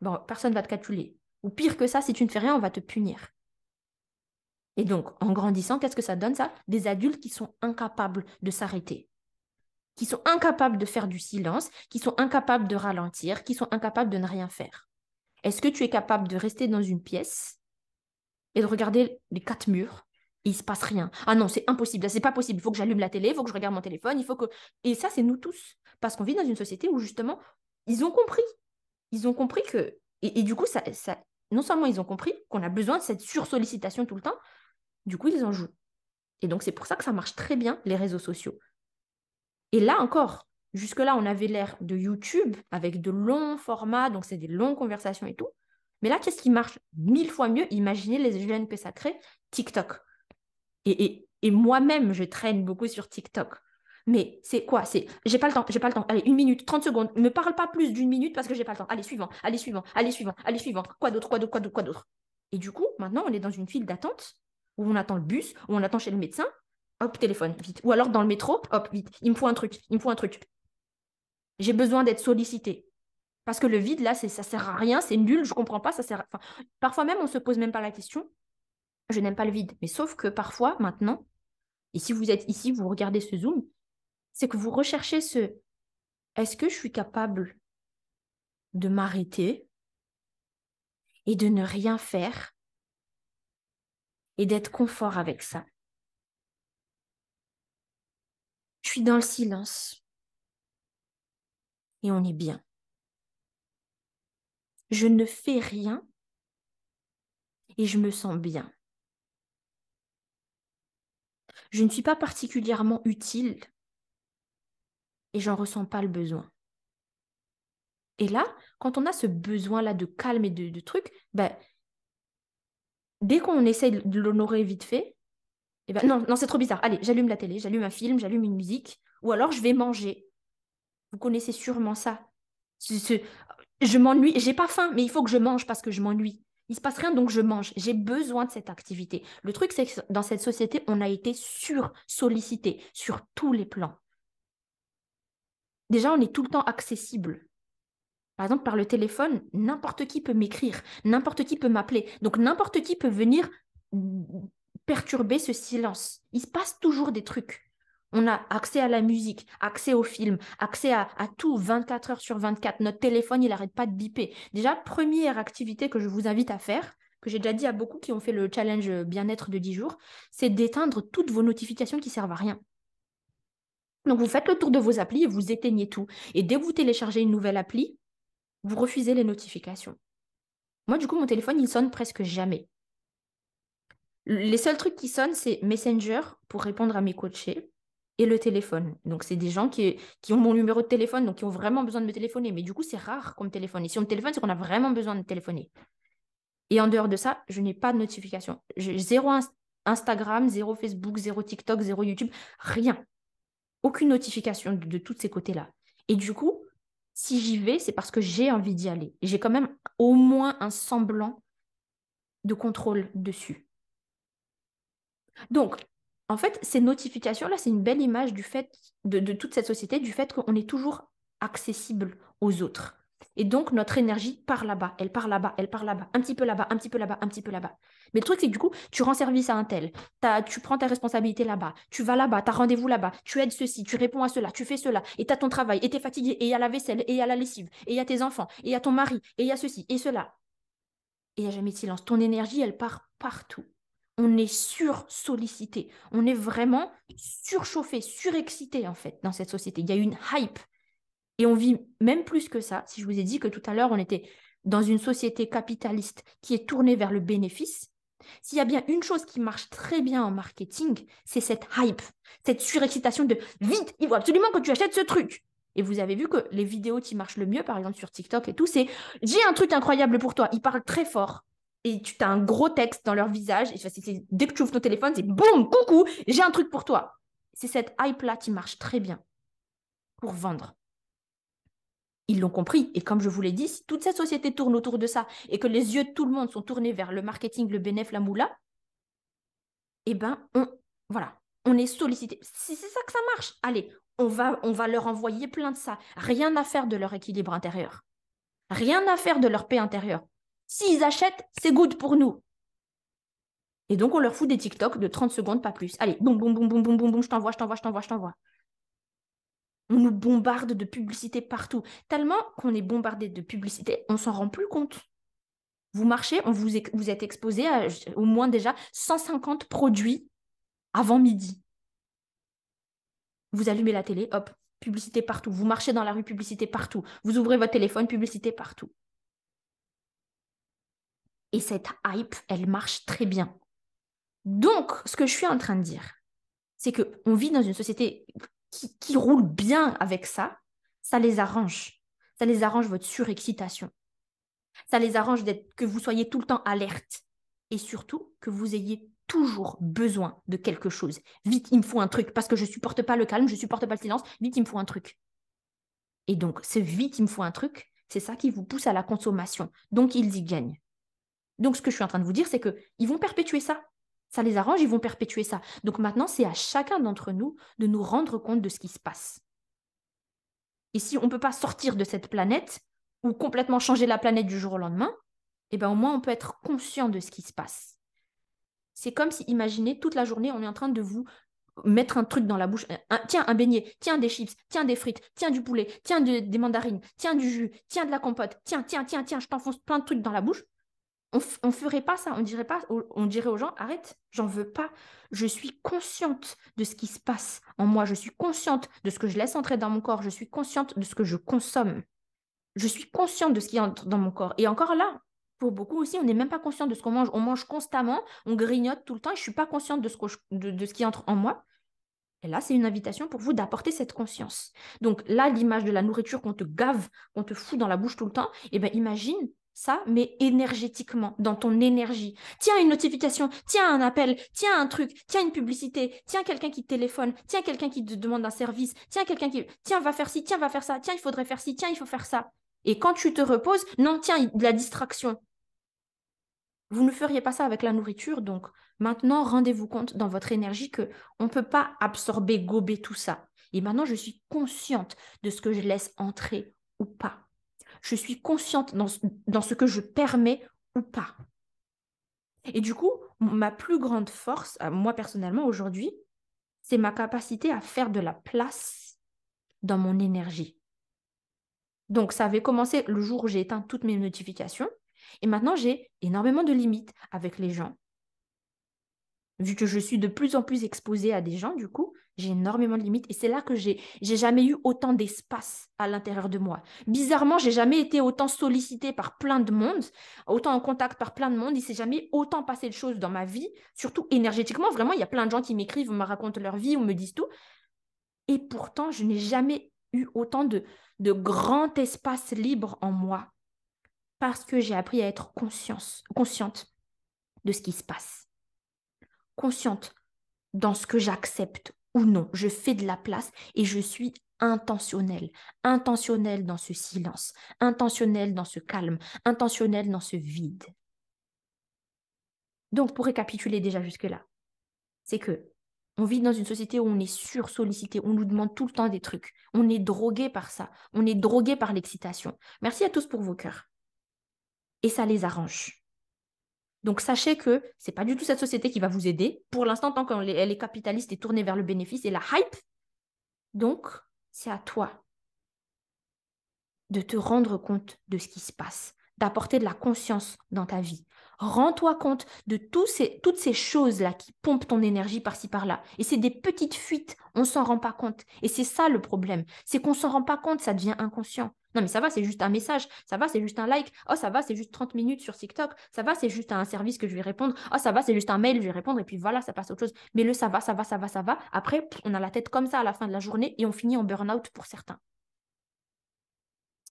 bon, personne ne va te calculer. Ou pire que ça, si tu ne fais rien, on va te punir. Et donc, en grandissant, qu'est-ce que ça donne ça Des adultes qui sont incapables de s'arrêter, qui sont incapables de faire du silence, qui sont incapables de ralentir, qui sont incapables de ne rien faire. Est-ce que tu es capable de rester dans une pièce et de regarder les quatre murs et il se passe rien. Ah non, c'est impossible, c'est pas possible. Il faut que j'allume la télé, il faut que je regarde mon téléphone, il faut que. Et ça, c'est nous tous. Parce qu'on vit dans une société où justement, ils ont compris. Ils ont compris que. Et, du coup, ça, ça, non seulement ils ont compris qu'on a besoin de cette sursollicitation tout le temps, du coup, ils en jouent. Et donc, c'est pour ça que ça marche très bien, les réseaux sociaux. Et là encore, Jusque-là, on avait l'air de YouTube avec de longs formats, donc c'est des longues conversations et tout. Mais là, qu'est-ce qui marche mille fois mieux Imaginez les GNP sacrés, TikTok. Et, et, et moi-même, je traîne beaucoup sur TikTok. Mais c'est quoi C'est j'ai pas le temps, j'ai pas le temps. Allez, une minute, 30 secondes. Ne parle pas plus d'une minute parce que j'ai pas le temps. Allez, suivant, allez, suivant, allez, suivant, allez, suivant. Quoi d'autre, quoi d'autre, quoi d'autre, quoi d'autre Et du coup, maintenant, on est dans une file d'attente où on attend le bus, où on attend chez le médecin. Hop, téléphone, vite. Ou alors dans le métro, hop, vite. Il me faut un truc, il me faut un truc. J'ai besoin d'être sollicité. Parce que le vide, là, ça sert à rien, c'est nul, je comprends pas, ça sert Parfois même, on se pose même pas la question. Je n'aime pas le vide. Mais sauf que parfois, maintenant, et si vous êtes ici, vous regardez ce Zoom, c'est que vous recherchez ce est-ce que je suis capable de m'arrêter et de ne rien faire et d'être confort avec ça Je suis dans le silence et on est bien. Je ne fais rien et je me sens bien. Je ne suis pas particulièrement utile et j'en ressens pas le besoin. Et là, quand on a ce besoin-là de calme et de, de trucs, ben, dès qu'on essaye de l'honorer vite fait, Et eh ben, non, non c'est trop bizarre. Allez, j'allume la télé, j'allume un film, j'allume une musique, ou alors je vais manger. Vous connaissez sûrement ça. Ce, ce, je m'ennuie, j'ai pas faim, mais il faut que je mange parce que je m'ennuie. Il se passe rien, donc je mange. J'ai besoin de cette activité. Le truc, c'est que dans cette société, on a été sur-sollicité sur tous les plans. Déjà, on est tout le temps accessible. Par exemple, par le téléphone, n'importe qui peut m'écrire, n'importe qui peut m'appeler. Donc, n'importe qui peut venir perturber ce silence. Il se passe toujours des trucs. On a accès à la musique, accès au film, accès à, tout 24 heures sur 24. Notre téléphone, il n'arrête pas de biper. Déjà, première activité que je vous invite à faire, que j'ai déjà dit à beaucoup qui ont fait le challenge euh, bien-être de 10 jours, c'est d'éteindre toutes vos notifications qui servent à rien. Donc vous faites le tour de vos applis et vous éteignez tout. Et dès que vous téléchargez une nouvelle appli, vous refusez les notifications. Moi, du coup, mon téléphone, il sonne presque jamais. Les seuls trucs qui sonnent, c'est Messenger pour répondre à mes coachés, et le téléphone. Donc, c'est des gens qui, qui ont mon numéro de téléphone, donc qui ont vraiment besoin de me téléphoner. Mais du coup, c'est rare qu'on me téléphone. Et si on me téléphone, c'est qu'on a vraiment besoin de téléphoner. Et en dehors de ça, je n'ai pas de notification. zéro Instagram, zéro Facebook, zéro TikTok, zéro YouTube, rien. Aucune notification de, de tous ces côtés-là. Et du coup, si j'y vais, c'est parce que j'ai envie d'y aller. J'ai quand même au moins un semblant de contrôle dessus. Donc, en fait, ces notifications-là, c'est une belle image du fait de, toute cette société, du fait qu'on est toujours accessible aux autres. Et donc, notre énergie part là-bas, elle part là-bas, elle part là-bas, un petit peu là-bas, un petit peu là-bas, un petit peu là-bas. Mais le truc, c'est que du coup, tu rends service à un tel, tu prends ta responsabilité là-bas, tu vas là-bas, tu as rendez-vous là-bas, tu aides ceci, tu réponds à cela, tu fais cela, et tu as ton travail, et tu es fatigué, et il y a la vaisselle, et il y a la lessive, et il y a tes enfants, et il y a ton mari, et il y a ceci, et cela. Et il n'y a jamais de silence. Ton énergie, elle part partout on est sur-sollicité, on est vraiment surchauffé, surexcité en fait dans cette société. Il y a une hype. Et on vit même plus que ça. Si je vous ai dit que tout à l'heure, on était dans une société capitaliste qui est tournée vers le bénéfice, s'il y a bien une chose qui marche très bien en marketing, c'est cette hype, cette surexcitation de vite, il faut absolument que tu achètes ce truc. Et vous avez vu que les vidéos qui marchent le mieux, par exemple sur TikTok et tout, c'est j'ai un truc incroyable pour toi. Il parle très fort et tu as un gros texte dans leur visage. Et dès que tu ouvres ton téléphone, c'est boum, coucou, j'ai un truc pour toi. C'est cette hype-là qui marche très bien pour vendre. Ils l'ont compris. Et comme je vous l'ai dit, si toute cette société tourne autour de ça et que les yeux de tout le monde sont tournés vers le marketing, le bénéfice, la moula, eh ben, on, voilà, on est sollicité. Si c'est ça que ça marche, allez, on va, on va leur envoyer plein de ça. Rien à faire de leur équilibre intérieur. Rien à faire de leur paix intérieure. S'ils achètent, c'est good pour nous. Et donc, on leur fout des TikTok de 30 secondes, pas plus. Allez, boum, boum, boum, boum, boum, boum, je t'envoie, je t'envoie, je t'envoie, je t'envoie. On nous bombarde de publicité partout. Tellement qu'on est bombardé de publicité, on s'en rend plus compte. Vous marchez, on vous, vous êtes exposé à au moins déjà 150 produits avant midi. Vous allumez la télé, hop, publicité partout. Vous marchez dans la rue, publicité partout. Vous ouvrez votre téléphone, publicité partout. Et cette hype, elle marche très bien. Donc, ce que je suis en train de dire, c'est qu'on vit dans une société qui, roule bien avec ça. Ça les arrange. Ça les arrange votre surexcitation. Ça les arrange d'être que vous soyez tout le temps alerte. Et surtout, que vous ayez toujours besoin de quelque chose. Vite, il me faut un truc parce que je ne supporte pas le calme, je ne supporte pas le silence. Vite, il me faut un truc. Et donc, ce vite, il me faut un truc, c'est ça qui vous pousse à la consommation. Donc, ils y gagnent. Donc, ce que je suis en train de vous dire, c'est qu'ils vont perpétuer ça. Ça les arrange, ils vont perpétuer ça. Donc maintenant, c'est à chacun d'entre nous de nous rendre compte de ce qui se passe. Et si on ne peut pas sortir de cette planète ou complètement changer la planète du jour au lendemain, eh ben au moins on peut être conscient de ce qui se passe. C'est comme si, imaginez, toute la journée, on est en train de vous mettre un truc dans la bouche. tiens, un beignet, tiens, des chips, tiens, des frites, tiens, du poulet, tiens, des mandarines, tiens, du jus, tiens, de la compote, tiens, tiens, tiens, tiens, je t'enfonce plein de trucs dans la bouche. On ne ferait pas ça, on dirait pas, on dirait aux gens, arrête, j'en veux pas. Je suis consciente de ce qui se passe en moi, je suis consciente de ce que je laisse entrer dans mon corps, je suis consciente de ce que je consomme. Je suis consciente de ce qui entre dans mon corps. Et encore là, pour beaucoup aussi, on n'est même pas conscient de ce qu'on mange. On mange constamment, on grignote tout le temps et je ne suis pas consciente de ce, de, ce qui entre en moi. Et là, c'est une invitation pour vous d'apporter cette conscience. Donc là, l'image de la nourriture qu'on te gave, qu'on te fout dans la bouche tout le temps, et eh ben, imagine ça, mais énergétiquement, dans ton énergie. Tiens une notification, tiens un appel, tiens un truc, tiens une publicité, tiens quelqu'un qui te téléphone, tiens quelqu'un qui te demande un service, tiens quelqu'un qui... Tiens, va faire ci, tiens, va faire ça, tiens, il faudrait faire ci, tiens, il faut faire ça. Et quand tu te reposes, non, tiens, de la distraction. Vous ne feriez pas ça avec la nourriture, donc maintenant, rendez-vous compte dans votre énergie que on ne peut pas absorber, gober tout ça. Et maintenant, je suis consciente de ce que je laisse entrer ou pas je suis consciente dans, ce que je permets ou pas. Et du coup, ma plus grande force, moi personnellement aujourd'hui, c'est ma capacité à faire de la place dans mon énergie. Donc ça avait commencé le jour où j'ai éteint toutes mes notifications. Et maintenant, j'ai énormément de limites avec les gens. Vu que je suis de plus en plus exposée à des gens, du coup, j'ai énormément de limites et c'est là que j'ai j'ai jamais eu autant d'espace à l'intérieur de moi. Bizarrement, j'ai jamais été autant sollicitée par plein de monde, autant en contact par plein de monde. Il s'est jamais autant passé de choses dans ma vie, surtout énergétiquement. Vraiment, il y a plein de gens qui m'écrivent, me racontent leur vie, ou me disent tout. Et pourtant, je n'ai jamais eu autant de de grand espace libre en moi parce que j'ai appris à être conscience, consciente de ce qui se passe, consciente dans ce que j'accepte ou non, je fais de la place et je suis intentionnel, intentionnel dans ce silence, intentionnel dans ce calme, intentionnel dans ce vide. Donc pour récapituler déjà jusque-là, c'est que on vit dans une société où on est sursollicité, on nous demande tout le temps des trucs, on est drogué par ça, on est drogué par l'excitation. Merci à tous pour vos cœurs. Et ça les arrange. Donc sachez que ce c'est pas du tout cette société qui va vous aider. Pour l'instant, tant qu'elle est capitaliste et tournée vers le bénéfice et la hype, donc c'est à toi de te rendre compte de ce qui se passe, d'apporter de la conscience dans ta vie. Rends-toi compte de toutes ces choses-là qui pompent ton énergie par-ci par-là. Et c'est des petites fuites, on s'en rend pas compte. Et c'est ça le problème, c'est qu'on s'en rend pas compte, ça devient inconscient. Non, mais ça va, c'est juste un message. Ça va, c'est juste un like. Oh, ça va, c'est juste 30 minutes sur TikTok. Ça va, c'est juste un service que je vais répondre. Oh, ça va, c'est juste un mail, je vais répondre. Et puis voilà, ça passe à autre chose. Mais le ça va, ça va, ça va, ça va. Après, on a la tête comme ça à la fin de la journée et on finit en burn-out pour certains.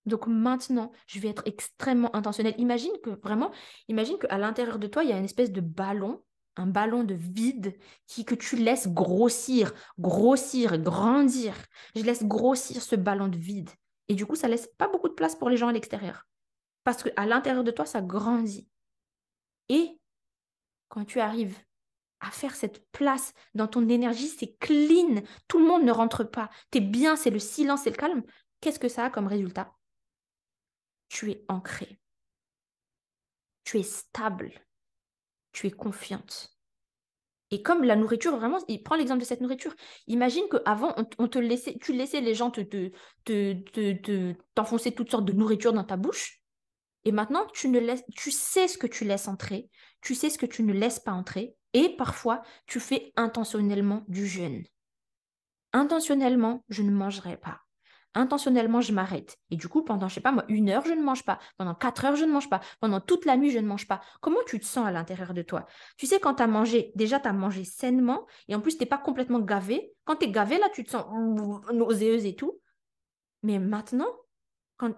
Donc maintenant, je vais être extrêmement intentionnelle. Imagine que vraiment, imagine qu'à l'intérieur de toi, il y a une espèce de ballon, un ballon de vide qui, que tu laisses grossir, grossir, grandir. Je laisse grossir ce ballon de vide. Et du coup, ça laisse pas beaucoup de place pour les gens à l'extérieur. Parce qu'à l'intérieur de toi, ça grandit. Et quand tu arrives à faire cette place dans ton énergie, c'est clean, tout le monde ne rentre pas, es bien, c'est le silence, c'est le calme, qu'est-ce que ça a comme résultat Tu es ancré, tu es stable, tu es confiante, et comme la nourriture, vraiment, il prend l'exemple de cette nourriture. Imagine qu'avant, avant, on te laissait, tu laissais les gens t'enfoncer toutes sortes de nourriture dans ta bouche. Et maintenant, tu, ne laisses, tu sais ce que tu laisses entrer, tu sais ce que tu ne laisses pas entrer, et parfois, tu fais intentionnellement du jeûne. Intentionnellement, je ne mangerai pas intentionnellement je m'arrête. Et du coup, pendant, je sais pas moi, une heure, je ne mange pas. Pendant quatre heures, je ne mange pas. Pendant toute la nuit, je ne mange pas. Comment tu te sens à l'intérieur de toi Tu sais, quand tu as mangé, déjà, tu as mangé sainement et en plus, tu n'es pas complètement gavé. Quand tu es gavé, là, tu te sens nauséeuse et tout. Mais maintenant, quand...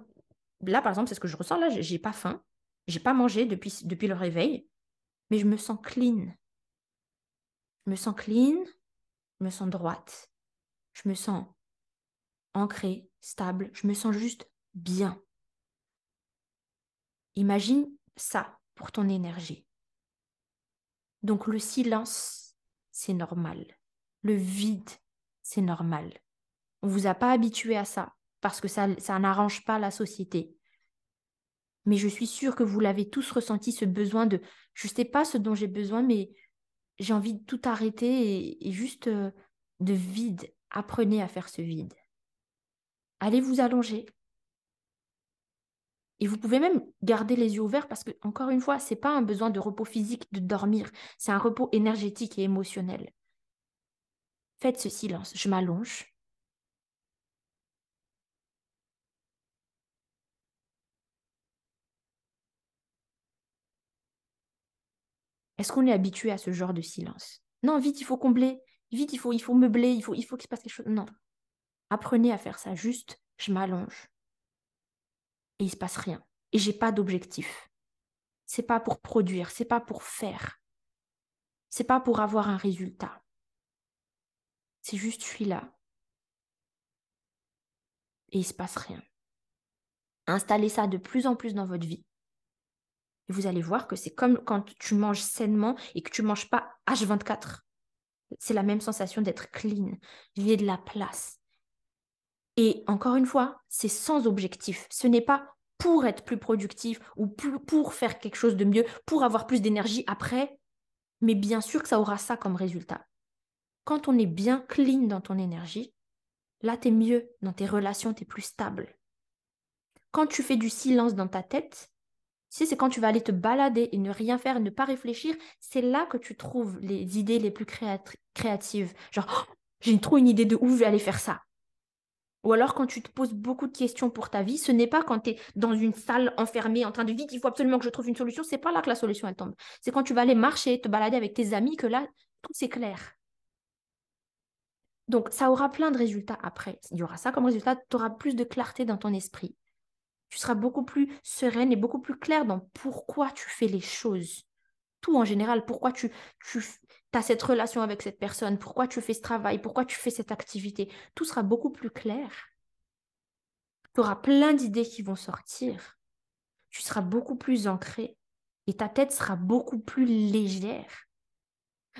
là, par exemple, c'est ce que je ressens, là, j'ai pas faim. J'ai pas mangé depuis, depuis le réveil, mais je me sens clean. Je me sens clean, je me sens droite. Je me sens Ancré, stable. Je me sens juste bien. Imagine ça pour ton énergie. Donc le silence, c'est normal. Le vide, c'est normal. On ne vous a pas habitué à ça parce que ça, ça n'arrange pas la société. Mais je suis sûre que vous l'avez tous ressenti, ce besoin de, je ne sais pas ce dont j'ai besoin, mais j'ai envie de tout arrêter et, juste euh, de vide. Apprenez à faire ce vide allez vous allonger. Et vous pouvez même garder les yeux ouverts parce que, encore une fois, ce n'est pas un besoin de repos physique, de dormir, c'est un repos énergétique et émotionnel. Faites ce silence, je m'allonge. Est-ce qu'on est habitué à ce genre de silence Non, vite, il faut combler, vite, il faut, il faut meubler, il faut, il faut qu'il se passe quelque chose. Non, Apprenez à faire ça juste, je m'allonge. Et il se passe rien. Et j'ai pas d'objectif. C'est pas pour produire, c'est pas pour faire. C'est pas pour avoir un résultat. C'est juste je suis là. Et il se passe rien. Installez ça de plus en plus dans votre vie. Et vous allez voir que c'est comme quand tu manges sainement et que tu manges pas H24. C'est la même sensation d'être clean. Il de la place. Et encore une fois, c'est sans objectif. Ce n'est pas pour être plus productif ou pour faire quelque chose de mieux, pour avoir plus d'énergie après. Mais bien sûr que ça aura ça comme résultat. Quand on est bien clean dans ton énergie, là, tu es mieux dans tes relations, tu es plus stable. Quand tu fais du silence dans ta tête, si c'est quand tu vas aller te balader et ne rien faire, ne pas réfléchir, c'est là que tu trouves les idées les plus créatives. Genre, oh, j'ai trop une idée de où je vais aller faire ça. Ou alors quand tu te poses beaucoup de questions pour ta vie, ce n'est pas quand tu es dans une salle enfermée en train de vivre, il faut absolument que je trouve une solution, c'est pas là que la solution elle tombe. C'est quand tu vas aller marcher, te balader avec tes amis que là, tout clair. Donc ça aura plein de résultats après. Il y aura ça comme résultat, tu auras plus de clarté dans ton esprit. Tu seras beaucoup plus sereine et beaucoup plus claire dans pourquoi tu fais les choses. Tout en général, pourquoi tu, tu tu cette relation avec cette personne, pourquoi tu fais ce travail, pourquoi tu fais cette activité. Tout sera beaucoup plus clair. Tu auras plein d'idées qui vont sortir. Tu seras beaucoup plus ancré et ta tête sera beaucoup plus légère.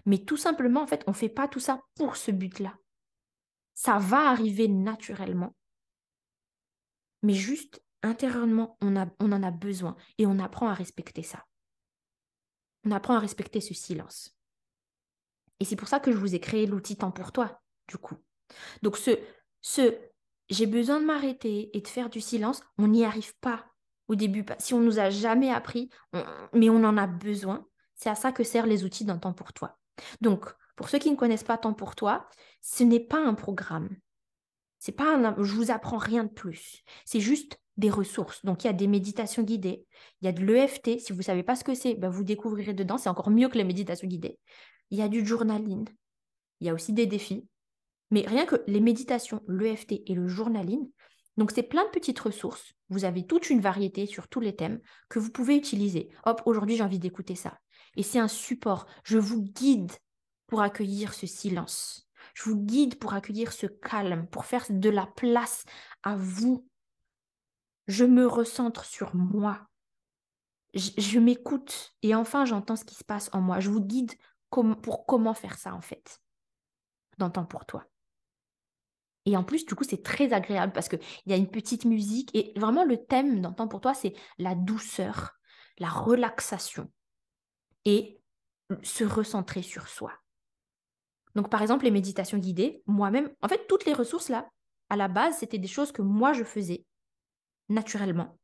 Mais tout simplement, en fait, on ne fait pas tout ça pour ce but-là. Ça va arriver naturellement. Mais juste intérieurement, on, on en a besoin et on apprend à respecter ça. On apprend à respecter ce silence. Et c'est pour ça que je vous ai créé l'outil temps pour toi, du coup. Donc ce, ce j'ai besoin de m'arrêter et de faire du silence, on n'y arrive pas au début. Si on nous a jamais appris, mais on en a besoin, c'est à ça que servent les outils d'un temps pour toi. Donc, pour ceux qui ne connaissent pas temps pour toi, ce n'est pas un programme. C'est pas je vous apprends rien de plus. C'est juste des ressources. Donc, il y a des méditations guidées, il y a de l'EFT. Si vous ne savez pas ce que c'est, ben, vous découvrirez dedans. C'est encore mieux que les méditations guidées il y a du journaling, il y a aussi des défis, mais rien que les méditations, l'EFT et le journaling, donc c'est plein de petites ressources, vous avez toute une variété sur tous les thèmes que vous pouvez utiliser. Hop, aujourd'hui j'ai envie d'écouter ça. Et c'est un support, je vous guide pour accueillir ce silence. Je vous guide pour accueillir ce calme, pour faire de la place à vous. Je me recentre sur moi. Je, je m'écoute et enfin j'entends ce qui se passe en moi. Je vous guide pour comment faire ça en fait, dans temps pour toi. Et en plus, du coup, c'est très agréable parce qu'il y a une petite musique et vraiment le thème dans pour toi, c'est la douceur, la relaxation et se recentrer sur soi. Donc, par exemple, les méditations guidées, moi-même, en fait, toutes les ressources là, à la base, c'était des choses que moi je faisais naturellement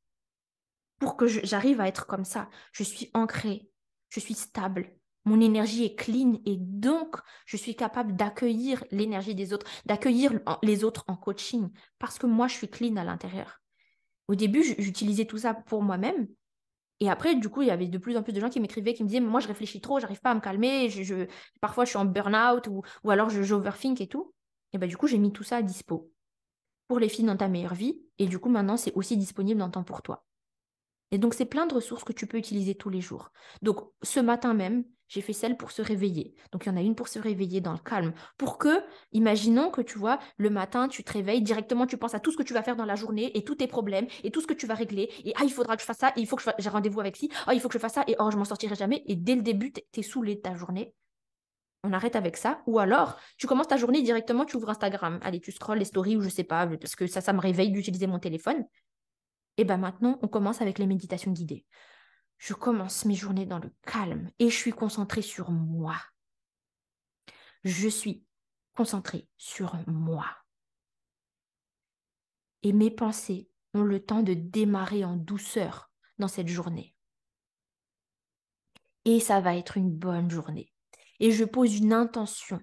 pour que j'arrive à être comme ça. Je suis ancrée, je suis stable, mon énergie est clean et donc je suis capable d'accueillir l'énergie des autres, d'accueillir les autres en coaching parce que moi je suis clean à l'intérieur. Au début, j'utilisais tout ça pour moi-même. Et après, du coup, il y avait de plus en plus de gens qui m'écrivaient, qui me disaient Moi, je réfléchis trop, j'arrive pas à me calmer, je, parfois je suis en burn-out ou, alors j'overthink et tout. Et bien, bah, du coup, j'ai mis tout ça à dispo pour les filles dans ta meilleure vie. Et du coup, maintenant, c'est aussi disponible dans Temps pour toi. Et donc, c'est plein de ressources que tu peux utiliser tous les jours. Donc, ce matin même, j'ai fait celle pour se réveiller. Donc, il y en a une pour se réveiller dans le calme. Pour que, imaginons que tu vois, le matin, tu te réveilles, directement, tu penses à tout ce que tu vas faire dans la journée et tous tes problèmes et tout ce que tu vas régler. Et ah, il faudra que je fasse ça, il faut que j'ai rendez-vous avec ci, ah, il faut que je fasse ça, et oh, je m'en sortirai jamais. Et dès le début, tu es, saoulé de ta journée. On arrête avec ça. Ou alors, tu commences ta journée directement, tu ouvres Instagram. Allez, tu scrolles les stories ou je sais pas, parce que ça, ça me réveille d'utiliser mon téléphone. Et bien bah, maintenant, on commence avec les méditations guidées. Je commence mes journées dans le calme et je suis concentrée sur moi. Je suis concentrée sur moi. Et mes pensées ont le temps de démarrer en douceur dans cette journée. Et ça va être une bonne journée. Et je pose une intention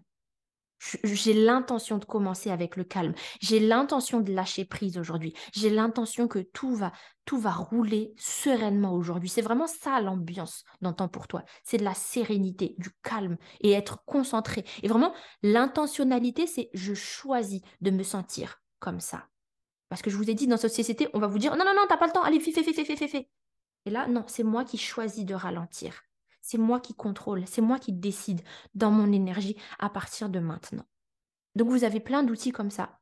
j'ai l'intention de commencer avec le calme. J'ai l'intention de lâcher prise aujourd'hui. J'ai l'intention que tout va, tout va rouler sereinement aujourd'hui. C'est vraiment ça l'ambiance dans Temps pour toi. C'est de la sérénité, du calme et être concentré. Et vraiment, l'intentionnalité, c'est je choisis de me sentir comme ça. Parce que je vous ai dit, dans cette société, on va vous dire non, non, non, t'as pas le temps, allez, fais, fais, fais, fais, fais, fais. Et là, non, c'est moi qui choisis de ralentir c'est moi qui contrôle, c'est moi qui décide dans mon énergie à partir de maintenant. Donc vous avez plein d'outils comme ça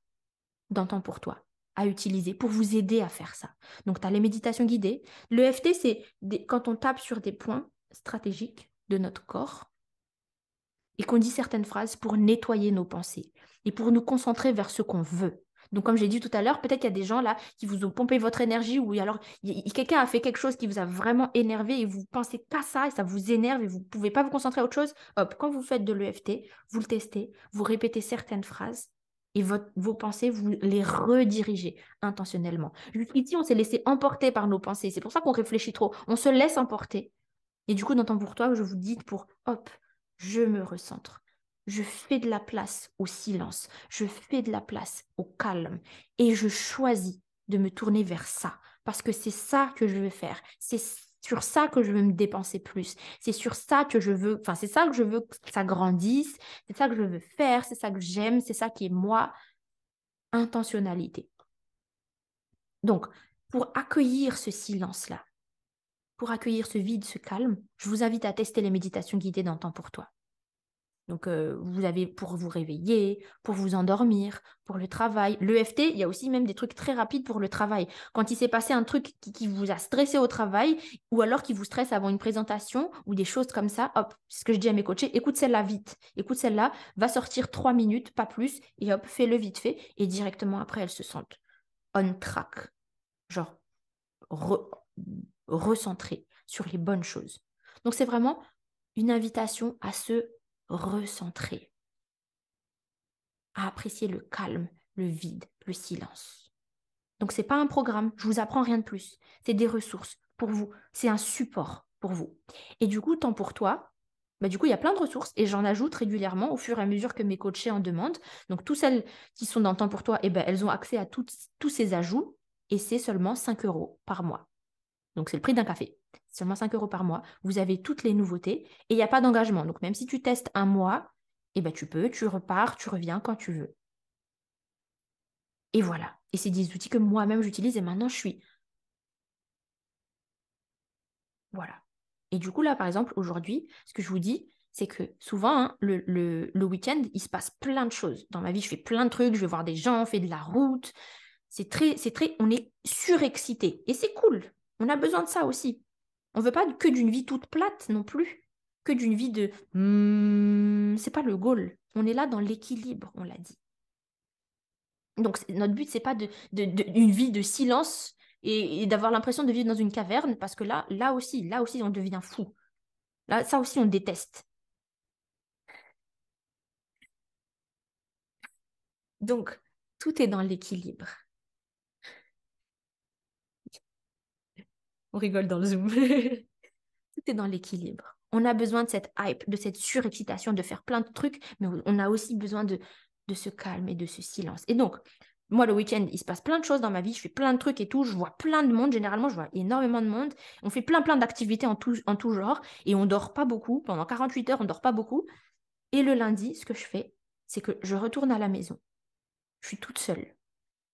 dans pour toi à utiliser pour vous aider à faire ça. Donc tu as les méditations guidées. Le FT c'est quand on tape sur des points stratégiques de notre corps et qu'on dit certaines phrases pour nettoyer nos pensées et pour nous concentrer vers ce qu'on veut. Donc, comme j'ai dit tout à l'heure, peut-être qu'il y a des gens là qui vous ont pompé votre énergie ou alors quelqu'un a fait quelque chose qui vous a vraiment énervé et vous pensez pas ça et ça vous énerve et vous ne pouvez pas vous concentrer à autre chose. Hop, quand vous faites de l'EFT, vous le testez, vous répétez certaines phrases et vos pensées, vous les redirigez intentionnellement. Jusqu'ici, on s'est laissé emporter par nos pensées. C'est pour ça qu'on réfléchit trop. On se laisse emporter. Et du coup, dans ton pour toi, je vous dis pour hop, je me recentre je fais de la place au silence, je fais de la place au calme et je choisis de me tourner vers ça parce que c'est ça que je veux faire, c'est sur ça que je veux me dépenser plus, c'est sur ça que je veux, enfin c'est ça que je veux que ça grandisse, c'est ça que je veux faire, c'est ça que j'aime, c'est ça qui est moi, intentionnalité. Donc, pour accueillir ce silence-là, pour accueillir ce vide, ce calme, je vous invite à tester les méditations guidées dans Temps pour toi. Donc, vous avez pour vous réveiller, pour vous endormir, pour le travail. L'EFT, il y a aussi même des trucs très rapides pour le travail. Quand il s'est passé un truc qui, qui, vous a stressé au travail ou alors qui vous stresse avant une présentation ou des choses comme ça, hop, c'est ce que je dis à mes coachés, écoute celle-là vite. Écoute celle-là, va sortir trois minutes, pas plus, et hop, fais-le vite fait. Et directement après, elles se sentent on track. Genre, re recentrées sur les bonnes choses. Donc, c'est vraiment une invitation à se recentrer, à apprécier le calme, le vide, le silence. Donc ce n'est pas un programme, je vous apprends rien de plus. C'est des ressources pour vous, c'est un support pour vous. Et du coup, tant pour toi, bah du coup, il y a plein de ressources et j'en ajoute régulièrement au fur et à mesure que mes coachés en demandent. Donc, toutes celles qui sont dans Temps pour toi, eh ben, elles ont accès à tous ces ajouts et c'est seulement 5 euros par mois. Donc, c'est le prix d'un café seulement 5 euros par mois, vous avez toutes les nouveautés et il n'y a pas d'engagement. Donc même si tu testes un mois, eh ben, tu peux, tu repars, tu reviens quand tu veux. Et voilà. Et c'est des outils que moi-même j'utilise et maintenant je suis. Voilà. Et du coup, là, par exemple, aujourd'hui, ce que je vous dis, c'est que souvent, hein, le, week-end, il se passe plein de choses. Dans ma vie, je fais plein de trucs, je vais voir des gens, on fait de la route. C'est très, c'est très, on est surexcité. Et c'est cool. On a besoin de ça aussi. On ne veut pas que d'une vie toute plate non plus, que d'une vie de hmm, c'est pas le goal. On est là dans l'équilibre, on l'a dit. Donc notre but c'est pas de, une vie de silence et, et d'avoir l'impression de vivre dans une caverne parce que là là aussi là aussi on devient fou. Là ça aussi on déteste. Donc tout est dans l'équilibre. On rigole dans le Zoom. Tout est dans l'équilibre. On a besoin de cette hype, de cette surexcitation, de faire plein de trucs, mais on a aussi besoin de, de ce calme et de ce silence. Et donc, moi, le week-end, il se passe plein de choses dans ma vie, je fais plein de trucs et tout, je vois plein de monde, généralement, je vois énormément de monde, on fait plein, plein d'activités en tout, en tout genre, et on dort pas beaucoup, pendant 48 heures, on dort pas beaucoup. Et le lundi, ce que je fais, c'est que je retourne à la maison. Je suis toute seule,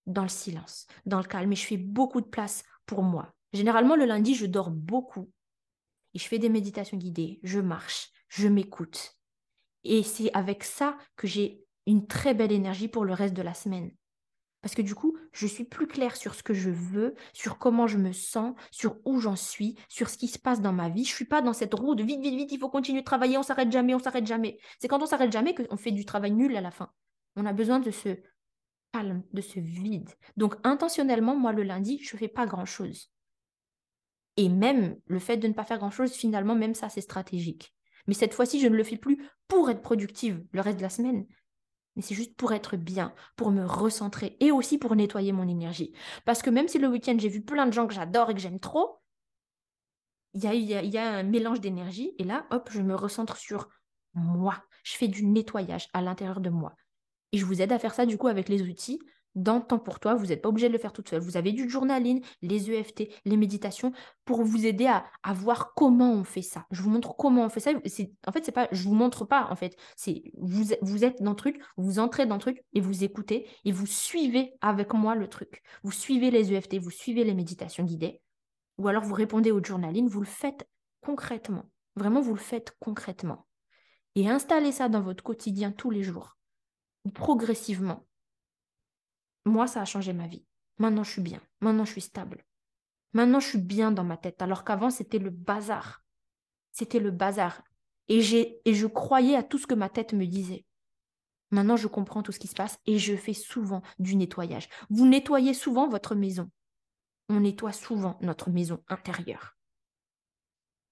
dans le silence, dans le calme, et je fais beaucoup de place pour moi, Généralement, le lundi, je dors beaucoup et je fais des méditations guidées, je marche, je m'écoute. Et c'est avec ça que j'ai une très belle énergie pour le reste de la semaine. Parce que du coup, je suis plus claire sur ce que je veux, sur comment je me sens, sur où j'en suis, sur ce qui se passe dans ma vie. Je ne suis pas dans cette roue de vite, vite, vite, il faut continuer de travailler, on s'arrête jamais, on s'arrête jamais. C'est quand on s'arrête jamais qu'on fait du travail nul à la fin. On a besoin de ce calme, de ce vide. Donc intentionnellement, moi le lundi, je fais pas grand chose. Et même le fait de ne pas faire grand-chose, finalement, même ça, c'est stratégique. Mais cette fois-ci, je ne le fais plus pour être productive le reste de la semaine, mais c'est juste pour être bien, pour me recentrer et aussi pour nettoyer mon énergie. Parce que même si le week-end, j'ai vu plein de gens que j'adore et que j'aime trop, il y a, un mélange d'énergie et là, hop, je me recentre sur moi. Je fais du nettoyage à l'intérieur de moi. Et je vous aide à faire ça du coup avec les outils dans Temps pour toi. Vous n'êtes pas obligé de le faire toute seule. Vous avez du journaling, les EFT, les méditations pour vous aider à, voir comment on fait ça. Je vous montre comment on fait ça. En fait, c'est pas je vous montre pas, en fait. C'est vous, êtes dans le truc, vous entrez dans le truc et vous écoutez et vous suivez avec moi le truc. Vous suivez les EFT, vous suivez les méditations guidées. Ou alors vous répondez au journaling, vous le faites concrètement. Vraiment, vous le faites concrètement. Et installez ça dans votre quotidien tous les jours, progressivement moi, ça a changé ma vie. Maintenant, je suis bien. Maintenant, je suis stable. Maintenant, je suis bien dans ma tête. Alors qu'avant, c'était le bazar. C'était le bazar. Et, et je croyais à tout ce que ma tête me disait. Maintenant, je comprends tout ce qui se passe et je fais souvent du nettoyage. Vous nettoyez souvent votre maison. On nettoie souvent notre maison intérieure.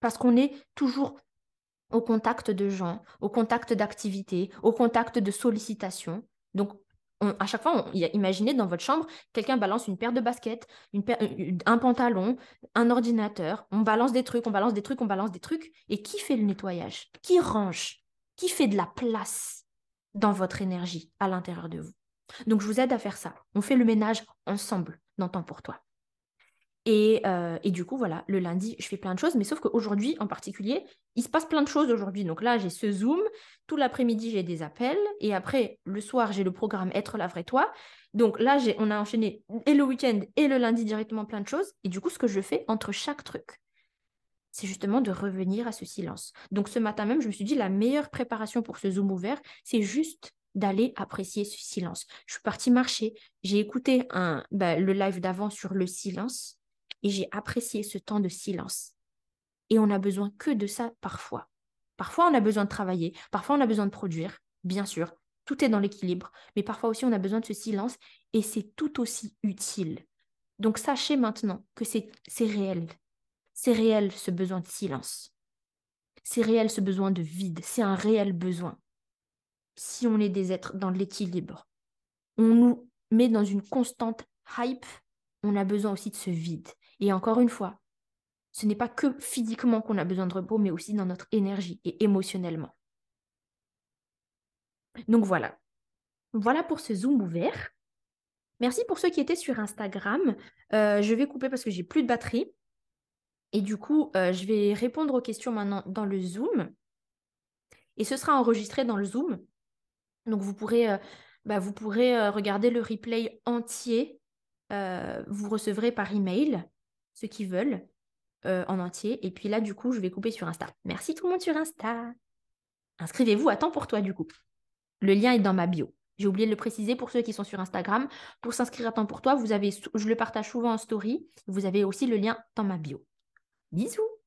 Parce qu'on est toujours au contact de gens, au contact d'activités, au contact de sollicitations. Donc, à chaque fois, on, imaginez dans votre chambre, quelqu'un balance une paire de baskets, euh, un pantalon, un ordinateur, on balance des trucs, on balance des trucs, on balance des trucs. Et qui fait le nettoyage Qui range Qui fait de la place dans votre énergie à l'intérieur de vous Donc je vous aide à faire ça. On fait le ménage ensemble dans Temps pour toi. Euh, et, du coup, voilà, le lundi, je fais plein de choses, mais sauf qu'aujourd'hui, en particulier, il se passe plein de choses aujourd'hui. Donc là, j'ai ce Zoom, tout l'après-midi, j'ai des appels, et après, le soir, j'ai le programme Être la vraie toi. Donc là, on a enchaîné et le week-end et le lundi directement plein de choses. Et du coup, ce que je fais entre chaque truc, c'est justement de revenir à ce silence. Donc ce matin même, je me suis dit, la meilleure préparation pour ce Zoom ouvert, c'est juste d'aller apprécier ce silence. Je suis partie marcher, j'ai écouté bah, le live d'avant sur le silence et j'ai apprécié ce temps de silence. Et on n'a besoin que de ça parfois. Parfois, on a besoin de travailler, parfois, on a besoin de produire, bien sûr, tout est dans l'équilibre, mais parfois aussi, on a besoin de ce silence et c'est tout aussi utile. Donc, sachez maintenant que c'est réel. C'est réel ce besoin de silence. C'est réel ce besoin de vide. C'est un réel besoin. Si on est des êtres dans l'équilibre, on nous met dans une constante hype, on a besoin aussi de ce vide. Et encore une fois, ce n'est pas que physiquement qu'on a besoin de repos, mais aussi dans notre énergie et émotionnellement. Donc voilà. Voilà pour ce Zoom ouvert. Merci pour ceux qui étaient sur Instagram. Euh, je vais couper parce que j'ai plus de batterie. Et du coup, euh, je vais répondre aux questions maintenant dans le Zoom. Et ce sera enregistré dans le Zoom. Donc vous pourrez, euh, bah, vous pourrez regarder le replay entier. vous recevrez par email ceux qui veulent euh, en entier. Et puis là, du coup, je vais couper sur Insta. Merci tout le monde sur Insta. Inscrivez-vous à temps pour toi, du coup. Le lien est dans ma bio. J'ai oublié de le préciser pour ceux qui sont sur Instagram. Pour s'inscrire à temps pour toi, vous avez, je le partage souvent en story. Vous avez aussi le lien dans ma bio. Bisous